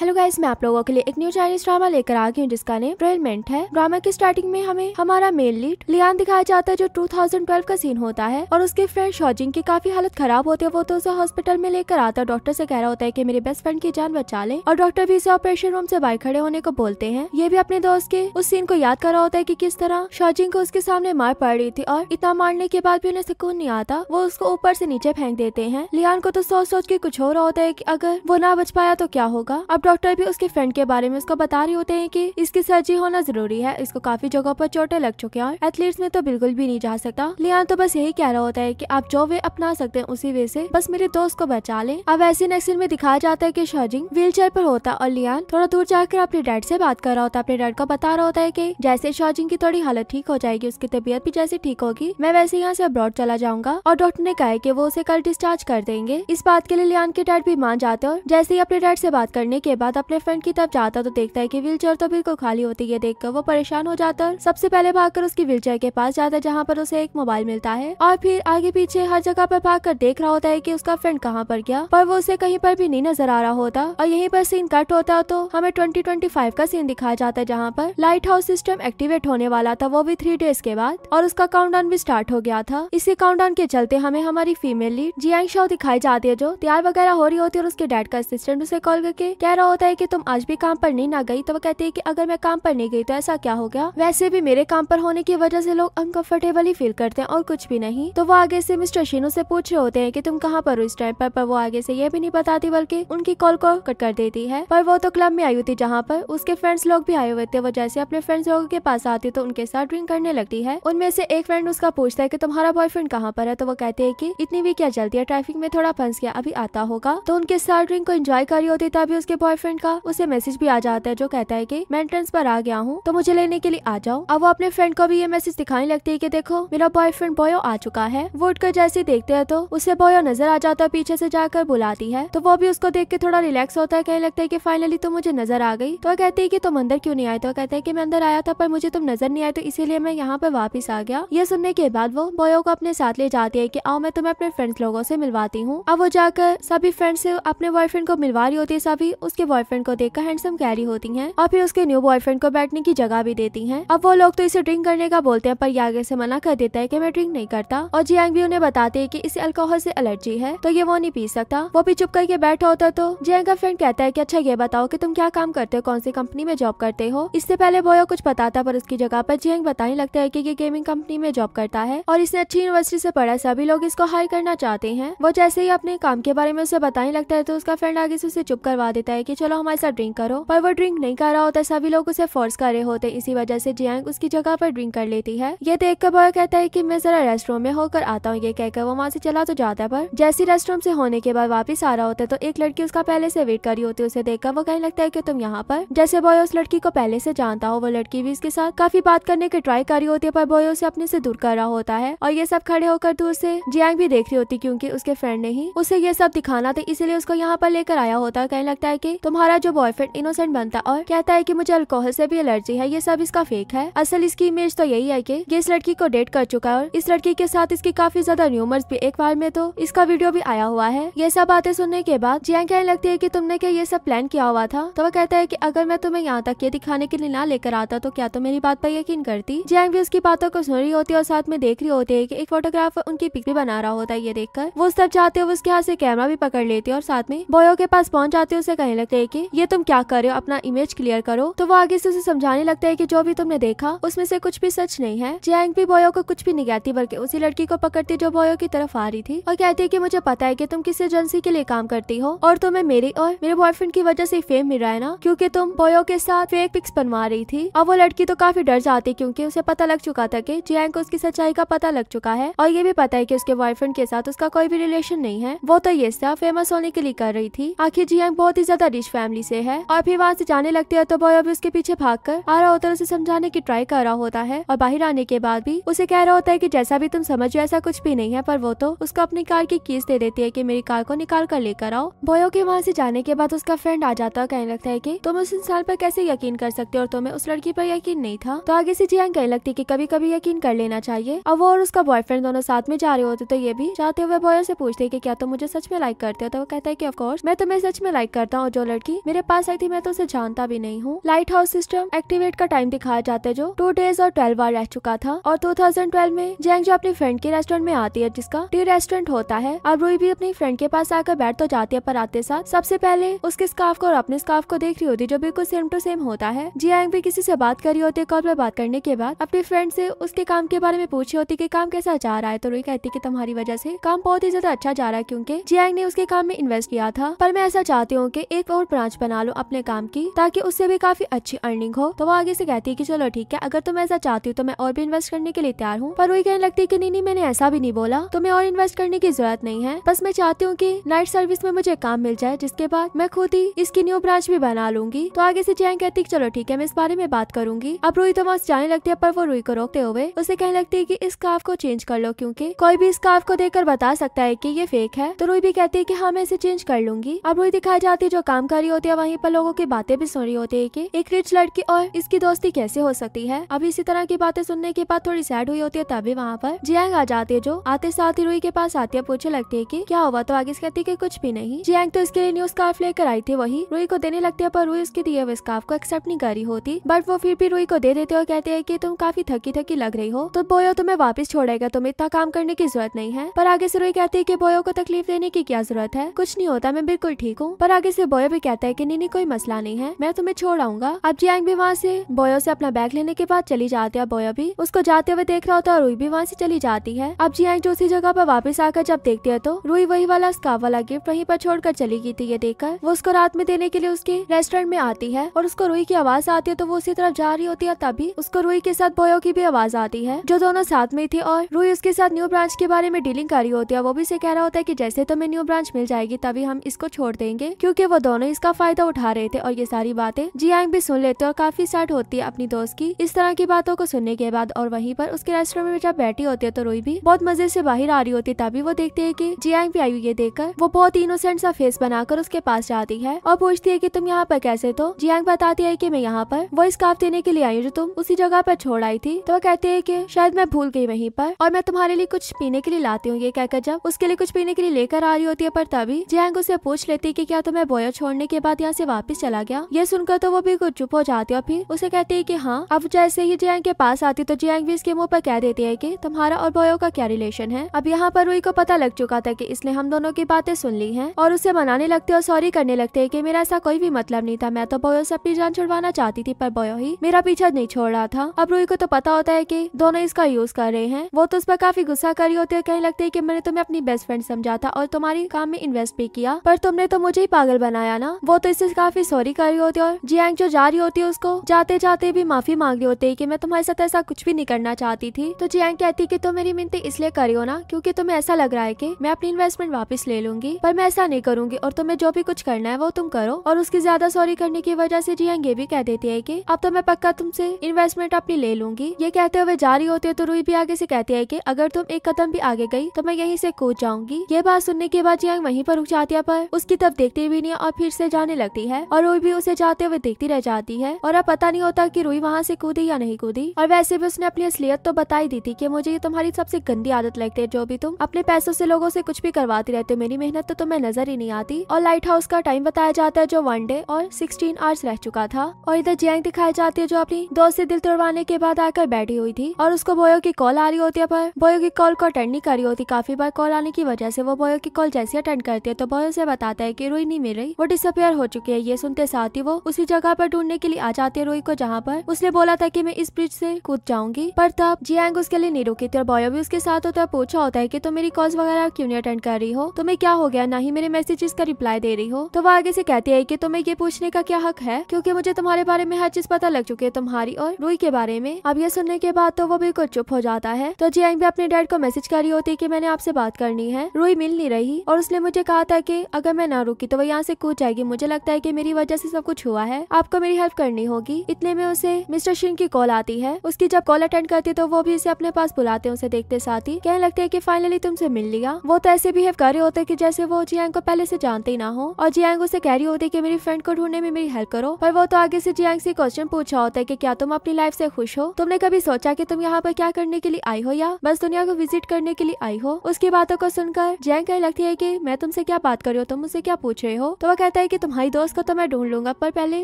hello guys मैं आप लोगों के लिए एक न्यू चाइनीज ड्रामा लेकर आ गई हूँ जिसका नेम ट्रेलमेंट है ड्रामा की स्टार्टिंग में हमें हमारा मेल लीड लियान दिखाया जाता है जो 2012 का सीन होता है और उसके फ्रेंड शॉजिंग की काफी हालत खराब होती है वो तो उसे हॉस्पिटल में लेकर आता है डॉक्टर से कह रहा होता है की मेरे बेस्ट फ्रेंड की जान बचा ले और डॉक्टर भी उसे ऑपरेशन रूम ऐसी बाहर खड़े होने को बोलते हैं ये भी अपने दोस्त के उस सीन को याद कर रहा होता है की कि किस तरह शॉजिंग को उसके सामने मार पड़ रही थी और इतना मारने के बाद भी उन्हें सुकून नहीं आता वो उसको ऊपर ऐसी नीचे फेंक देते हैं लियान को तो सोच सोच के कुछ हो रहा होता है की अगर वो ना बच पाया तो क्या होगा अब डॉक्टर भी उसके फ्रेंड के बारे में उसको बता रहे होते हैं कि इसकी सर्जरी होना जरूरी है इसको काफी जगहों पर चोटें लग चुके हैं एथलीट्स में तो बिल्कुल भी नहीं जा सकता लियान तो बस यही कह रहा होता है की आप जो वे अपना सकते हैं उसी वे से बस मेरे दोस्त को बचा लें अब ऐसे नक्सल में दिखाया जाता है की शर्जिंग व्हील चेयर पर होता और लियान थोड़ा दूर जाकर अपने डैड से बात कर रहा होता अपने डैड को बता रहा होता है की जैसे शर्जिंग की थोड़ी हालत ठीक हो जाएगी उसकी तबीयत भी जैसे ठीक होगी मैं वैसे यहाँ से अब्रॉड चला जाऊंगा और डॉक्टर ने कहा की वो उसे कल डिस्चार्ज कर देंगे इस बात के लिए लियान के डैड भी मान जाते और जैसे ही अपने डैड से बात करने के बाद अपने फ्रेंड की तरफ जाता तो देखता है की व्हील चेयर तो बिल्कुल खाली होती है देखकर वो परेशान हो जाता है सबसे पहले भागकर उसकी व्हील चेयर के पास जाता है जहाँ पर उसे एक मोबाइल मिलता है और फिर आगे पीछे हर जगह पर भाग कर देख रहा होता है की उसका फ्रेंड कहाँ पर गया पर वो उसे कहीं पर भी नहीं नजर आ रहा होता और यहीं पर सीन कट होता तो हमें 2025 का सीन दिखाया जाता है जहाँ पर लाइट हाउस सिस्टम एक्टिवेट होने वाला था वो भी थ्री डेज के बाद और उसका काउंटडाउन भी स्टार्ट हो गया था इसी काउंटडाउन के चलते हमें हमारी फीमेल लीड जियांग शो दिखाई जाती है जो तैयार वगैरह हो रही होती है और उसके डैड का असिस्टेंट उसे कॉल करके कह रहा रहा होता है कि तुम आज भी काम पर नहीं ना गई तो वो कहती है कि अगर मैं काम पर नहीं गई तो ऐसा क्या हो गया वैसे भी मेरे काम पर होने की वजह से लोग अनकंफर्टेबल ही फील करते हैं और कुछ भी नहीं तो वो आगे से मिस्टर शिनो से पूछ रहे होते हैं कि तुम कहाँ पर हो इस टाइम पर, पर वो आगे से यह भी नहीं बताती बल्कि उनकी कॉल को कट कर देती है पर वो तो क्लब में आई हुई थी जहाँ पर उसके फ्रेंड्स लोग भी आए हुए थे वो जैसे अपने फ्रेंड्स लोगों के पास आती तो उनके साथ ड्रिंक करने लगती है उनमें से एक फ्रेंड उसका पूछता है की तुम्हारा बॉयफ्रेंड कहाँ पर है तो वो कहते हैं की इतनी भी क्या चलती है ट्रैफिक में थोड़ा फंस गया अभी आता होगा तो उनके साथ ड्रिंक को इंजॉय कर रही होती तभी उसके बॉयफ्रेंड का उसे मैसेज भी आ जाता है जो कहता है की मैं एंट्रेंस पर आ गया हूँ तो मुझे लेने के लिए आ जाओ अब वो अपने फ्रेंड को भी ये मैसेज दिखाने लगती है की देखो मेरा बॉयफ्रेंड बॉयो आ चुका है वो उठकर जैसे देखते है तो उसे बॉयो नजर आ जाता है पीछे से जाकर बुलाती है तो वो भी उसको देख के थोड़ा रिलैक्स होता है कहने लगता है की फाइनली तो मुझे नजर आ गई तो कहती है की तुम अंदर क्यों नहीं आए तो कहते हैं की मैं अंदर आया था पर मुझे तुम नजर नहीं आए तो इसीलिए मैं यहाँ पर वापिस आ गया ये सुनने के बाद वो बॉयो को अपने साथ ले जाती है की आओ मैं तुम्हें अपने फ्रेंड्स लोगों से मिलवाती हूँ अब वो जाकर सभी फ्रेंड से अपने बॉयफ्रेंड को मिलवा रही होती है सभी उसके उसके बॉयफ्रेंड को देखकर हैंडसम कैरी होती है और फिर उसके न्यू बॉयफ्रेंड को बैठने की जगह भी देती है अब वो लोग तो इसे ड्रिंक करने का बोलते हैं पर यागे से मना कर देता है की मैं ड्रिंक नहीं करता और जियांग भी उन्हें बताते है की इसे अल्कोहल से एलर्जी है तो ये वो नहीं पी सकता वो भी चुप करके बैठा होता तो जियांग का फ्रेंड कहता है की अच्छा ये बताओ की तुम क्या काम करते हो कौन सी कंपनी में जॉब करते हो इससे पहले बोया कुछ बताता पर उसकी जगह पर जियांग बताने लगता है की ये गेमिंग कंपनी में जॉब करता है और इसने अच्छी यूनिवर्सिटी से पढ़ा सभी लोग इसको हायर करना चाहते हैं वो जैसे ही अपने काम के बारे में उसे बताने लगता है तो उसका फ्रेंड आगे से उसे चुप करवा देता है कि चलो हमारे साथ ड्रिंक करो पर वो ड्रिंक नहीं कर रहा होता सभी लोग उसे फोर्स कर रहे होते इसी वजह से जियांग उसकी जगह पर ड्रिंक कर लेती है ये देख कर बॉय कहता है की मैं जरा रेस्ट में होकर आता हूँ ये कहकर वो वहाँ से चला तो जाता है पर जैसी रेस्ट से होने के बाद वापस आ रहा होता है तो एक लड़की उसका पहले से वेट करी होती है उसे देखकर वो कहने लगता है की तुम यहाँ पर जैसे बॉय उस लड़की को पहले से जानता हो वो लड़की भी उसके साथ काफी बात करने की ट्राई करी होती है पर बॉय उसे अपने से दूर कर रहा होता है और ये सब खड़े होकर दूर से जियांग भी देख रही होती क्योंकि उसके फ्रेंड ने ही उसे ये सब दिखाना था इसीलिए उसको यहाँ पर लेकर आया होता है कहने लगता है की तुम्हारा जो बॉयफ्रेंड इनोसेंट बनता और कहता है की मुझे अल्कोहल से भी एलर्जी है ये सब इसका फेक है असल इसकी इमेज तो यही है की ये इस लड़की को डेट कर चुका है और इस लड़की के साथ इसकी काफी ज्यादा न्यूमर्स भी एक बार में तो इसका वीडियो भी आया हुआ है ये सब बातें सुनने के बाद जिया कहने लगती है की तुमने क्या ये सब प्लान किया हुआ था तो वह कहता है की अगर मैं तुम्हें यहाँ तक ये दिखाने के लिए ना लेकर आता तो क्या तुम मेरी बात पर यकीन करती जियांग भी उसकी बातों को सुन रही होती है और साथ में देख रही होती है की एक फोटोग्राफर उनकी पिक भी बना रहा होता है ये देखकर वो सब जाते हुए उसके हाथ से कैमरा भी पकड़ लेती है और साथ में बॉयो के पास पहुंच जाती है उसे कहने लगती कहते हैं कि ये तुम क्या कर रहे हो अपना इमेज क्लियर करो तो वो आगे से उसे समझाने लगता है कि जो भी तुमने देखा उसमें से कुछ भी सच नहीं है जैंग भी बोयो को कुछ भी नहीं कहती बल्कि उसी लड़की को पकड़ती जो बॉयो की तरफ आ रही थी और कहती है की मुझे पता है की तुम किसी एजेंसी के लिए काम करती हो और तुम्हें मेरी और मेरे बॉयफ्रेंड की वजह से फेम मिल रहा है ना क्यूँकी तुम बोयो के साथ फेक पिक्स बनवा रही थी और वो लड़की तो काफी डर जाती क्यूँकी उसे पता लग चुका था की जैंग को उसकी सच्चाई का पता लग चुका है और ये भी पता है की उसके बॉयफ्रेंड के साथ उसका कोई भी रिलेशन नहीं है वो तो ये सब फेमस होने के लिए कर रही थी आखिर जियांग बहुत ही ज्यादा रिच फैमिली से है और फिर वहाँ से जाने लगती है तो बॉय अभी उसके पीछे भाग कर आ रहा होता है उसे समझाने की ट्राई कर रहा होता है और बाहर आने के बाद भी उसे कह रहा होता है की जैसा भी तुम समझो ऐसा कुछ भी नहीं है पर वो तो उसको अपनी कार की कीस दे देती है की मेरी कार को निकाल कर लेकर आओ बॉयो के वहाँ से जाने के बाद उसका फ्रेंड आ जाता है कहने लगता है की तुम उस इंसान पर कैसे यकीन कर सकते हो और तुम्हें उस लड़की पर यकीन नहीं था तो आगे से जियांग कहने लगती है की कभी कभी यकीन कर लेना चाहिए अब वो और उसका बॉयफ्रेंड दोनों साथ में जा रहे होते तो ये भी जाते हुए बॉयो से पूछते कि क्या तुम मुझे सच में लाइक करते हो तो वो कहता है ऑफ कोर्स मैं तुम्हें सच में लाइक करता हूँ जो लड़की मेरे पास आई थी मैं तो उसे जानता भी नहीं हूँ लाइट हाउस सिस्टम एक्टिवेट का टाइम दिखाया जाता है जो टू डेज और ट्वेल्व बार रह चुका था और टू थाउजेंड ट्वेल्व में जैंग जो अपने फ्रेंड के रेस्टोरेंट में आती है जिसका टी रेस्टोरेंट होता है अब रोई भी अपनी फ्रेंड के पास आकर बैठ तो जाती है पर आते साथ सबसे पहले उसके स्काफ को और अपने स्काफ को देख रही होती जो बिल्कुल सेम टू सेम होता है जियांग भी किसी से बात करी होती कॉल पर बात करने के बाद अपने फ्रेंड से उसके काम के बारे में पूछी होती कि काम कैसा जा रहा है तो रोई कहती कि तुम्हारी वजह से काम बहुत ही ज्यादा अच्छा जा रहा है क्योंकि जियांग ने उसके काम में इन्वेस्ट किया था पर मैं ऐसा चाहती हूँ की एक और ब्रांच बना लो अपने काम की ताकि उससे भी काफी अच्छी अर्निंग हो तो वो आगे से कहती है की चलो ठीक है अगर तुम ऐसा चाहती हो तो मैं और भी इन्वेस्ट करने के लिए तैयार हूँ पर वही कहने लगती है की नहीं नहीं मैंने ऐसा भी नहीं बोला तुम्हें और इन्वेस्ट करने की जरूरत नहीं है बस मैं चाहती हूँ की नाइट सर्विस में मुझे काम मिल जाए जिसके बाद मैं खुद ही इसकी न्यू ब्रांच भी बना लूंगी तो आगे से चैन कहती है चलो ठीक है मैं इस बारे में बात करूंगी अब रुई तो वहाँ जाने लगती है पर वो रुई को रोकते हुए उसे कहने लगती है की इस काफ को चेंज कर लो क्यूँकी कोई भी काफ को देख बता सकता है की ये फेक है तो रुई भी कहती है की हाँ मैं इसे चेंज कर लूंगी अब रुई दिखाई जाती है जो काम काम कर रही होती है वहीं पर लोगों की बातें भी सुन रही होती है की एक रिच लड़की और इसकी दोस्ती कैसे हो सकती है अब इसी तरह की बातें सुनने के बाद थोड़ी सैड हुई होती है तभी वहाँ पर जियांग आ जाते जो आते साथ ही रुई के पास आती है पूछे लगती है की क्या हुआ तो आगे कहती है कुछ भी नहीं जियांग तो इसके लिए न्यू स्कार्फ लेकर आई थी वही रुई को देने लगती है पर रुई उसके दिए हुए स्कार्फ को एक्सेप्ट नहीं कर रही होती बट वो फिर भी रुई को दे देते और कहते है की तुम काफी थकी थकी लग रही हो तो बोयो तुम्हें वापिस छोड़ेगा तुम इतना काम करने की जरूरत नहीं है पर आगे से रुई कहती है की बोयो को तकलीफ देने की क्या जरूरत है कुछ नहीं होता मैं बिल्कुल ठीक हूँ पर आगे से बोयो भी कहता है की नहीं नहीं कोई मसला नहीं है मैं तुम्हें छोड़ आऊंगा अब जियांग भी वहाँ से बोयो से अपना बैग लेने के बाद चली जाती है बोया भी उसको जाते हुए देख रहा होता है रुई भी वहाँ से चली जाती है अब जियांग जो उसी जगह पर वापस आकर जब देखती है तो रुई वही वाला स्का वाला गिफ्ट वहीं पर छोड़कर चली गई थी ये देखकर वो उसको रात में देने के लिए उसके रेस्टोरेंट में आती है और उसको रुई की आवाज आती है तो वो उसी तरफ जा रही होती है तभी उसको रुई के साथ बोयो की भी आवाज आती है जो दोनों साथ में थी और रुई उसके साथ न्यू ब्रांच के बारे में डीलिंग कर रही होती है वो भी से कह रहा होता है की जैसे तुम्हें न्यू ब्रांच मिल जाएगी तभी हम इसको छोड़ देंगे क्यूँकी वो दोनों दोनों इसका फायदा उठा रहे थे और ये सारी बातें जियांग भी सुन लेते और काफी सैड होती है अपनी दोस्त की इस तरह की बातों को सुनने के बाद और वहीं पर उसके रेस्टोरेंट में जब बैठी होती है तो रोई भी बहुत मजे से बाहर आ रही होती है तभी वो देखते है की जियांग भी आई ये देखकर वो बहुत इनोसेंट सा फेस बनाकर उसके पास जाती है और पूछती है की तुम यहाँ पर कैसे तो जियांग बताती है की मैं यहाँ पर वो स्काफ देने के लिए आई जो तुम उसी जगह पर छोड़ आई थी तो वो कहती है की शायद मैं भूल गई वहीं पर और मैं तुम्हारे लिए कुछ पीने के लिए लाती हूँ ये कहकर जब उसके लिए कुछ पीने के लिए लेकर आ रही होती है पर तभी जियांग उसे पूछ लेती है की क्या तुम्हें बोया छोड़ छोड़ने के बाद यहाँ से वापस चला गया यह सुनकर तो वो बिल्कुल चुप हो जाती और फिर उसे कहती है की हाँ अब जैसे ही जियांग के पास आती तो जियांग भी इसके मुंह पर कह देती है की तुम्हारा और बॉयो का क्या रिलेशन है अब यहाँ पर रुई को पता लग चुका था की इसने हम दोनों की बातें सुन ली है और उसे मनाने लगते और सॉरी करने लगते है की मेरा ऐसा कोई भी मतलब नहीं था मैं तो बॉयो से अपनी जान छुड़वाना चाहती थी पर बॉयो ही मेरा पीछा नहीं छोड़ रहा था अब रुई को तो पता होता है की दोनों इसका यूज कर रहे हैं वो तो उस पर काफी गुस्सा करी होती है कहने लगते है की मैंने तुम्हें अपनी बेस्ट फ्रेंड समझा था और तुम्हारी काम में इन्वेस्ट भी किया पर तुमने तो मुझे ही पागल बनाया ना वो तो इससे काफी सॉरी कर रही होती है और जियांग जो जा रही होती है उसको जाते जाते भी माफी मांग रही होती है की मैं तुम्हारे साथ ऐसा कुछ भी नहीं करना चाहती थी तो जियांग कहती कि तुम मेरी मिनती इसलिए करियो ना क्यूँकी तुम्हें ऐसा लग रहा है की मैं अपनी इन्वेस्टमेंट वापस ले लूंगी पर मैं ऐसा नहीं करूंगी और तुम्हें जो भी कुछ करना है वो तुम करो और उसकी ज्यादा सॉरी करने की वजह से जियांग ये भी कह देती है की अब तो मैं पक्का तुमसे इन्वेस्टमेंट अपनी ले लूंगी ये कहते हुए जा रही होती है तो रुई भी आगे से कहती है की अगर तुम एक कदम भी आगे गई तो मैं यहीं से कूद जाऊंगी ये बात सुनने के बाद जियांग वहीं पर रुक जाती है पर उसकी तब देखते भी नहीं और फिर स्पीड से जाने लगती है और रोई भी उसे जाते हुए देखती रह जाती है और अब पता नहीं होता की रोई वहाँ से कूदी या नहीं कूदी और वैसे भी उसने अपनी असलियत तो बताई दी थी की मुझे ये तुम्हारी सबसे गंदी आदत लगती है जो भी तुम अपने पैसों से लोगों से कुछ भी करवाती रहते मेरी मेहनत तो तुम्हें नजर ही नहीं आती और लाइट हाउस का टाइम बताया जाता है जो वन डे और सिक्सटीन आवर्स रह चुका था और इधर जैंग दिखाई जाती है जो अपनी दोस्त से दिल तोड़वाने के बाद आकर बैठी हुई थी और उसको बोयो की कॉल आ रही होती है पर बोयो की कॉल को अटेंड नहीं कर रही होती काफी बार कॉल आने की वजह से वो बोयो की कॉल जैसे अटेंड करती है तो बोयो से बताता है की रोई नहीं मिल रही वो डिसअपेयर हो चुकी है ये सुनते साथ ही वो उसी जगह पर ढूंढने के लिए आ जाते हैं रोई को जहाँ पर उसने बोला था कि मैं इस ब्रिज से कूद जाऊंगी पर तब जियांग उसके लिए नहीं रुकी थी और बॉयो भी उसके साथ होता है पूछा होता है की तुम मेरी कॉल्स वगैरह क्यों नहीं अटेंड कर रही हो तुम्हें क्या हो गया ना ही मेरे मैसेजेस का रिप्लाई दे रही हो तो वो आगे से कहती है की तुम्हें ये पूछने का क्या हक है क्यूँकी मुझे तुम्हारे बारे में हर चीज पता लग चुकी है तुम्हारी और रोई के बारे में अब यह सुनने के बाद तो वो बिल्कुल चुप हो जाता है तो जियांग भी अपने डैड को मैसेज कर रही होती है की मैंने आपसे बात करनी है रोई मिल नहीं रही और उसने मुझे कहा था की अगर मैं ना रुकी तो वो यहाँ से कूद जाएगी मुझे लगता है की मेरी वजह से सब कुछ हुआ है आपको मेरी हेल्प करनी होगी इतने में उसे मिस्टर शिंग की कॉल आती है उसकी जब कॉल अटेंड करती है तो वो भी उसे अपने पास बुलाते हैं उसे देखते साथ ही कहने लगते है की फाइनली तुमसे मिल लिया वो तो ऐसे बिहेव कर रहे होते की जैसे वो जियांग को पहले से जानते ही ना हो और जियांग उसे कह रही होती की मेरी फ्रेंड को ढूंढने में मेरी हेल्प करो पर वो तो आगे से जियांग से क्वेश्चन पूछा होता है की क्या तुम अपनी लाइफ से खुश हो तुमने कभी सोचा की तुम यहाँ पर क्या करने के लिए आई हो या बस दुनिया को विजिट करने के लिए आई हो उसकी बातों को सुनकर जैंग कहने लगती है की मैं तुमसे क्या बात कर रही हो तुम मुझसे क्या पूछ रहे हो तो वह कहता है कि तुम्हारी दोस्त को तो मैं ढूंढ लूंगा पर पहले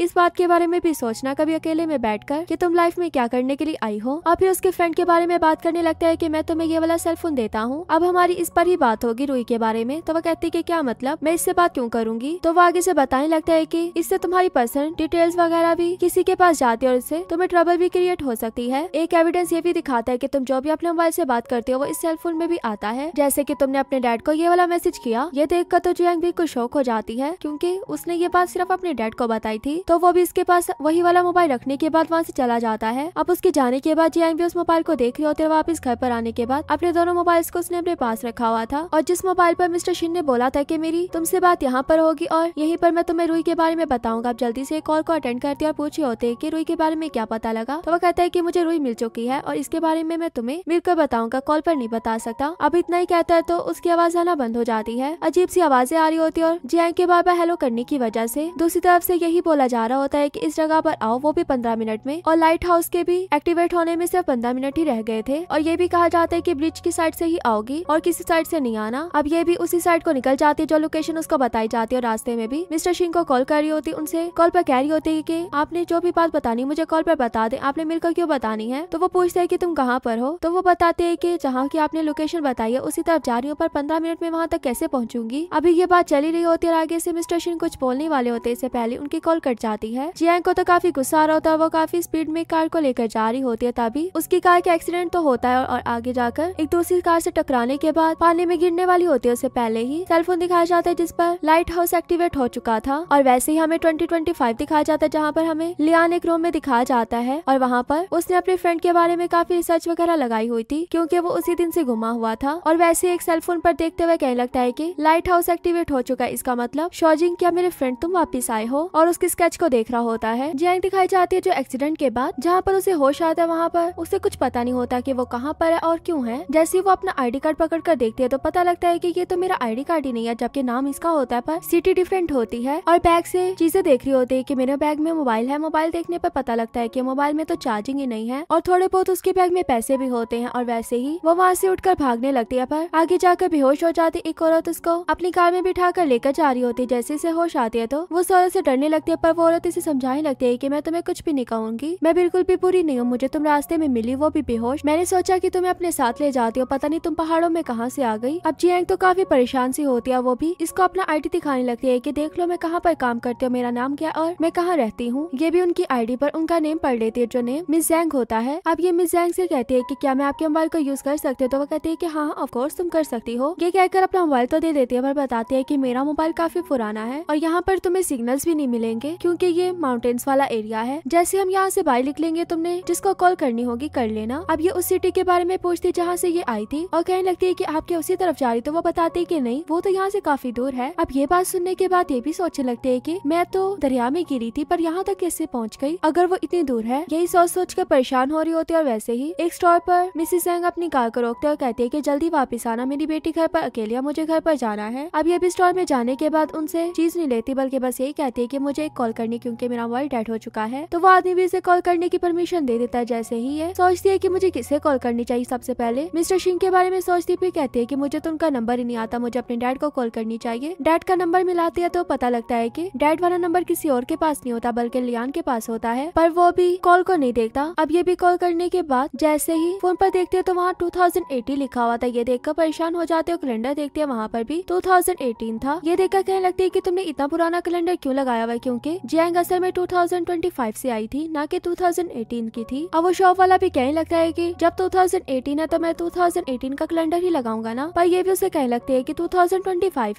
इस बात के बारे में भी सोचना कभी अकेले में बैठ कर की तुम लाइफ में क्या करने के लिए आई हो और फिर उसके फ्रेंड के बारे में बात करने लगता है की मैं तुम्हें ये वाला सेल फोन देता हूँ अब हमारी इस पर ही बात होगी रुई के बारे में तो वह कहती है क्या मतलब मैं इससे बात क्यूँ करूंगी तो वो आगे ऐसी बताने लगता है की इससे तुम्हारी पर्सनल डिटेल्स वगैरह भी किसी के पास जाती है और इससे तुम्हें ट्रबल भी क्रिएट हो सकती है एक एविडेंस ये भी दिखाता है की तुम जो भी अपने मोबाइल ऐसी बात करते हो वो इस सेल फोन में भी आता है जैसे की तुमने अपने डैड को ये वाला मैसेज किया ये देख कर तो जुयांग भी कुछ शौक हो जाती है क्यूँकी थी उसने ये बात सिर्फ अपने डैड को बताई थी तो वो भी इसके पास वही वाला मोबाइल रखने के बाद वहाँ से चला जाता है अब उसके जाने के बाद जियांग भी उस मोबाइल को देख रहे होते हैं वापस घर पर आने के बाद अपने दोनों मोबाइल को उसने अपने पास रखा हुआ था और जिस मोबाइल पर मिस्टर शिन ने बोला था की मेरी तुमसे बात यहाँ पर होगी और यही पर मैं तुम्हें रुई के बारे में बताऊंगा आप जल्दी से कॉल को अटेंड करते और पूछे होते की रुई के बारे में क्या पता लगा तो वो कहता है की मुझे रुई मिल चुकी है और इसके बारे में मैं तुम्हें मिलकर बताऊंगा कॉल पर नहीं बता सकता अब इतना ही कहता है तो उसकी आवाज आना बंद हो जाती है अजीब सी आवाजें आ रही होती है और जियांग के बाबा हेलो करने की वजह से दूसरी तरफ से यही बोला जा रहा होता है कि इस जगह पर आओ वो भी पंद्रह मिनट में और लाइट हाउस के भी एक्टिवेट होने में सिर्फ पंद्रह मिनट ही रह गए थे और ये भी कहा जाता है की ब्रिज की साइड से ही आओगी और किसी साइड से नहीं आना अब ये भी उसी साइड को निकल जाती है जो लोकेशन उसको बताई जाती है और रास्ते में भी मिस्टर सिंह को कॉल कर रही होती उनसे कॉल पर कह रही होती है की आपने जो भी बात बतानी मुझे कॉल पर बता दे आपने मिलकर क्यों बतानी है तो वो पूछते है की तुम कहाँ पर हो तो वो बताते है की जहाँ की आपने लोकेशन बताई है उसी तरफ जा रही हूँ पर पंद्रह मिनट में वहाँ तक कैसे पहुँचूंगी अभी ये बात चली रही होती है आगे से मिस्टर कृष्ण कुछ बोलने वाले होते इससे पहले उनकी कॉल कट जाती है जियांग को तो काफी गुस्सा आ रहा होता है वो काफी स्पीड में कार को लेकर जा रही होती है तभी उसकी कार का एक्सीडेंट तो होता है और आगे जाकर एक दूसरी कार से टकराने के बाद पानी में गिरने वाली होती है उससे पहले ही सेलफोन दिखाया जाता है जिस पर लाइट हाउस एक्टिवेट हो चुका था और वैसे ही हमें ट्वेंटी ट्वेंटी फाइव दिखाया जाता है जहाँ पर हमें लियान एक रूम में दिखाया जाता है और वहाँ पर उसने अपने फ्रेंड के बारे में काफी रिसर्च वगैरह लगाई हुई थी क्योंकि वो उसी दिन से घुमा हुआ था और वैसे एक सेलफोन पर देखते हुए कहने लगता है की लाइट हाउस एक्टिवेट हो चुका है इसका मतलब शॉजिंग क्या मेरे फ्रेंड तुम वापिस आए हो और उसके स्केच को देख रहा होता है जियांग दिखाई जाती है जो एक्सीडेंट के बाद जहाँ पर उसे होश आता है वहाँ पर उसे कुछ पता नहीं होता की वो कहाँ पर है और क्यूँ है जैसे वो अपना डी कार्ड पकड़ कर देखती है तो पता लगता है की ये तो मेरा डी कार्ड ही नहीं है जबकि नाम इसका होता है पर सिटी डिफरेंट होती है और बैग से चीजें देख रही होती है की मेरे बैग में मोबाइल है मोबाइल देखने पर पता लगता है की मोबाइल में तो चार्जिंग ही नहीं है और थोड़े बहुत उसके बैग में पैसे भी होते हैं और वैसे ही वो वहाँ से उठकर भागने लगती है पर आगे जाकर बेहोश हो जाती एक औरत उसको अपनी कार में बिठा कर लेकर जा रही होती है जैसे उसे होश आती है तो वो औरत से डरने लगती है पर वो औरत इसे समझाने लगती है की मैं तुम्हें कुछ भी नहीं कहूंगी मैं बिल्कुल भी बुरी नहीं हूँ मुझे तुम रास्ते में मिली वो भी बेहोश मैंने सोचा की तुम्हें अपने साथ ले जाती हो पता नहीं तुम पहाड़ों में कहाँ से आ गई अब जियांग तो काफी परेशान सी होती है वो भी इसको अपना आईडी दिखाने लगती है की देख लो मैं कहाँ पर काम करती हूँ मेरा नाम क्या और मैं कहाँ रहती हूँ ये भी उनकी आई पर उनका नेम पढ़ लेती है जो नेम मिस जैंग होता है अब ये मिस जैंग से कहती है कि क्या मैं आपके मोबाइल को यूज कर सकती हूँ तो वो कहती है कि हाँ ऑफकोर्स हाँ, तुम कर सकती हो ये कहकर अपना मोबाइल तो दे देती है पर बताती है कि मेरा मोबाइल काफी पुराना है है और यहाँ पर तुम्हें सिग्नल्स भी नहीं मिलेंगे क्योंकि ये माउंटेन्स वाला एरिया है जैसे हम यहाँ से लिख निकलेंगे तुमने जिसको कॉल करनी होगी कर लेना अब ये उस सिटी के बारे में पूछती जहाँ से ये आई थी और कहने लगती है की आपके उसी तरफ जा रही तो वो बताती की नहीं वो तो यहाँ से काफी दूर है अब ये बात सुनने के बाद ये भी सोचने लगते है की मैं तो दरिया में गिरी थी पर यहाँ तक कैसे पहुँच गई अगर वो इतनी दूर है यही सोच सोच कर परेशान हो रही होती है और वैसे ही एक स्टॉल पर मिसिस एंग अपनी कार को रोकते और कहती है की जल्दी वापिस आना मेरी बेटी घर पर अकेले मुझे घर पर जाना है अब ये भी स्टॉल में जाने के बाद उनसे चीज सीरियस नहीं लेती बल्कि बस यही कहती है की मुझे एक कॉल करनी क्यूँकी मेरा मोबाइल डेड हो चुका है तो वो आदमी भी इसे कॉल करने की परमिशन दे देता है जैसे ही है सोचती है की मुझे किसे कॉल करनी चाहिए सबसे पहले मिस्टर सिंह के बारे में सोचती भी कहती है की मुझे तो उनका नंबर ही नहीं आता मुझे अपने डैड को कॉल करनी चाहिए डैड का नंबर मिलाती है तो पता लगता है की डैड वाला नंबर किसी और के पास नहीं होता बल्कि लियान के पास होता है पर वो भी कॉल को नहीं देखता अब ये भी कॉल करने के बाद जैसे ही फोन पर देखते हैं तो वहाँ 2080 लिखा हुआ था ये देखकर परेशान हो जाते हो कैलेंडर देखते हैं वहाँ पर भी टू था ये देखकर कहने लगती है की तुमने इतना पुराना कैलेंडर क्यों लगाया हुआ क्योंकि जियांग असल में 2025 से आई थी ना कि 2018 की थी अब वो शॉप वाला भी कहने लगता है कि जब 2018 है तो मैं 2018 का कैलेंडर ही लगाऊंगा ना पर ये भी उसे कहने लगते है की टू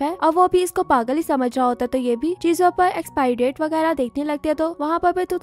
है और वो भी इसको पागल ही समझ रहा होता तो ये भी चीजों पर एक्सपायरी डेट वगैरह देखने लगते है तो वहाँ पर भी टू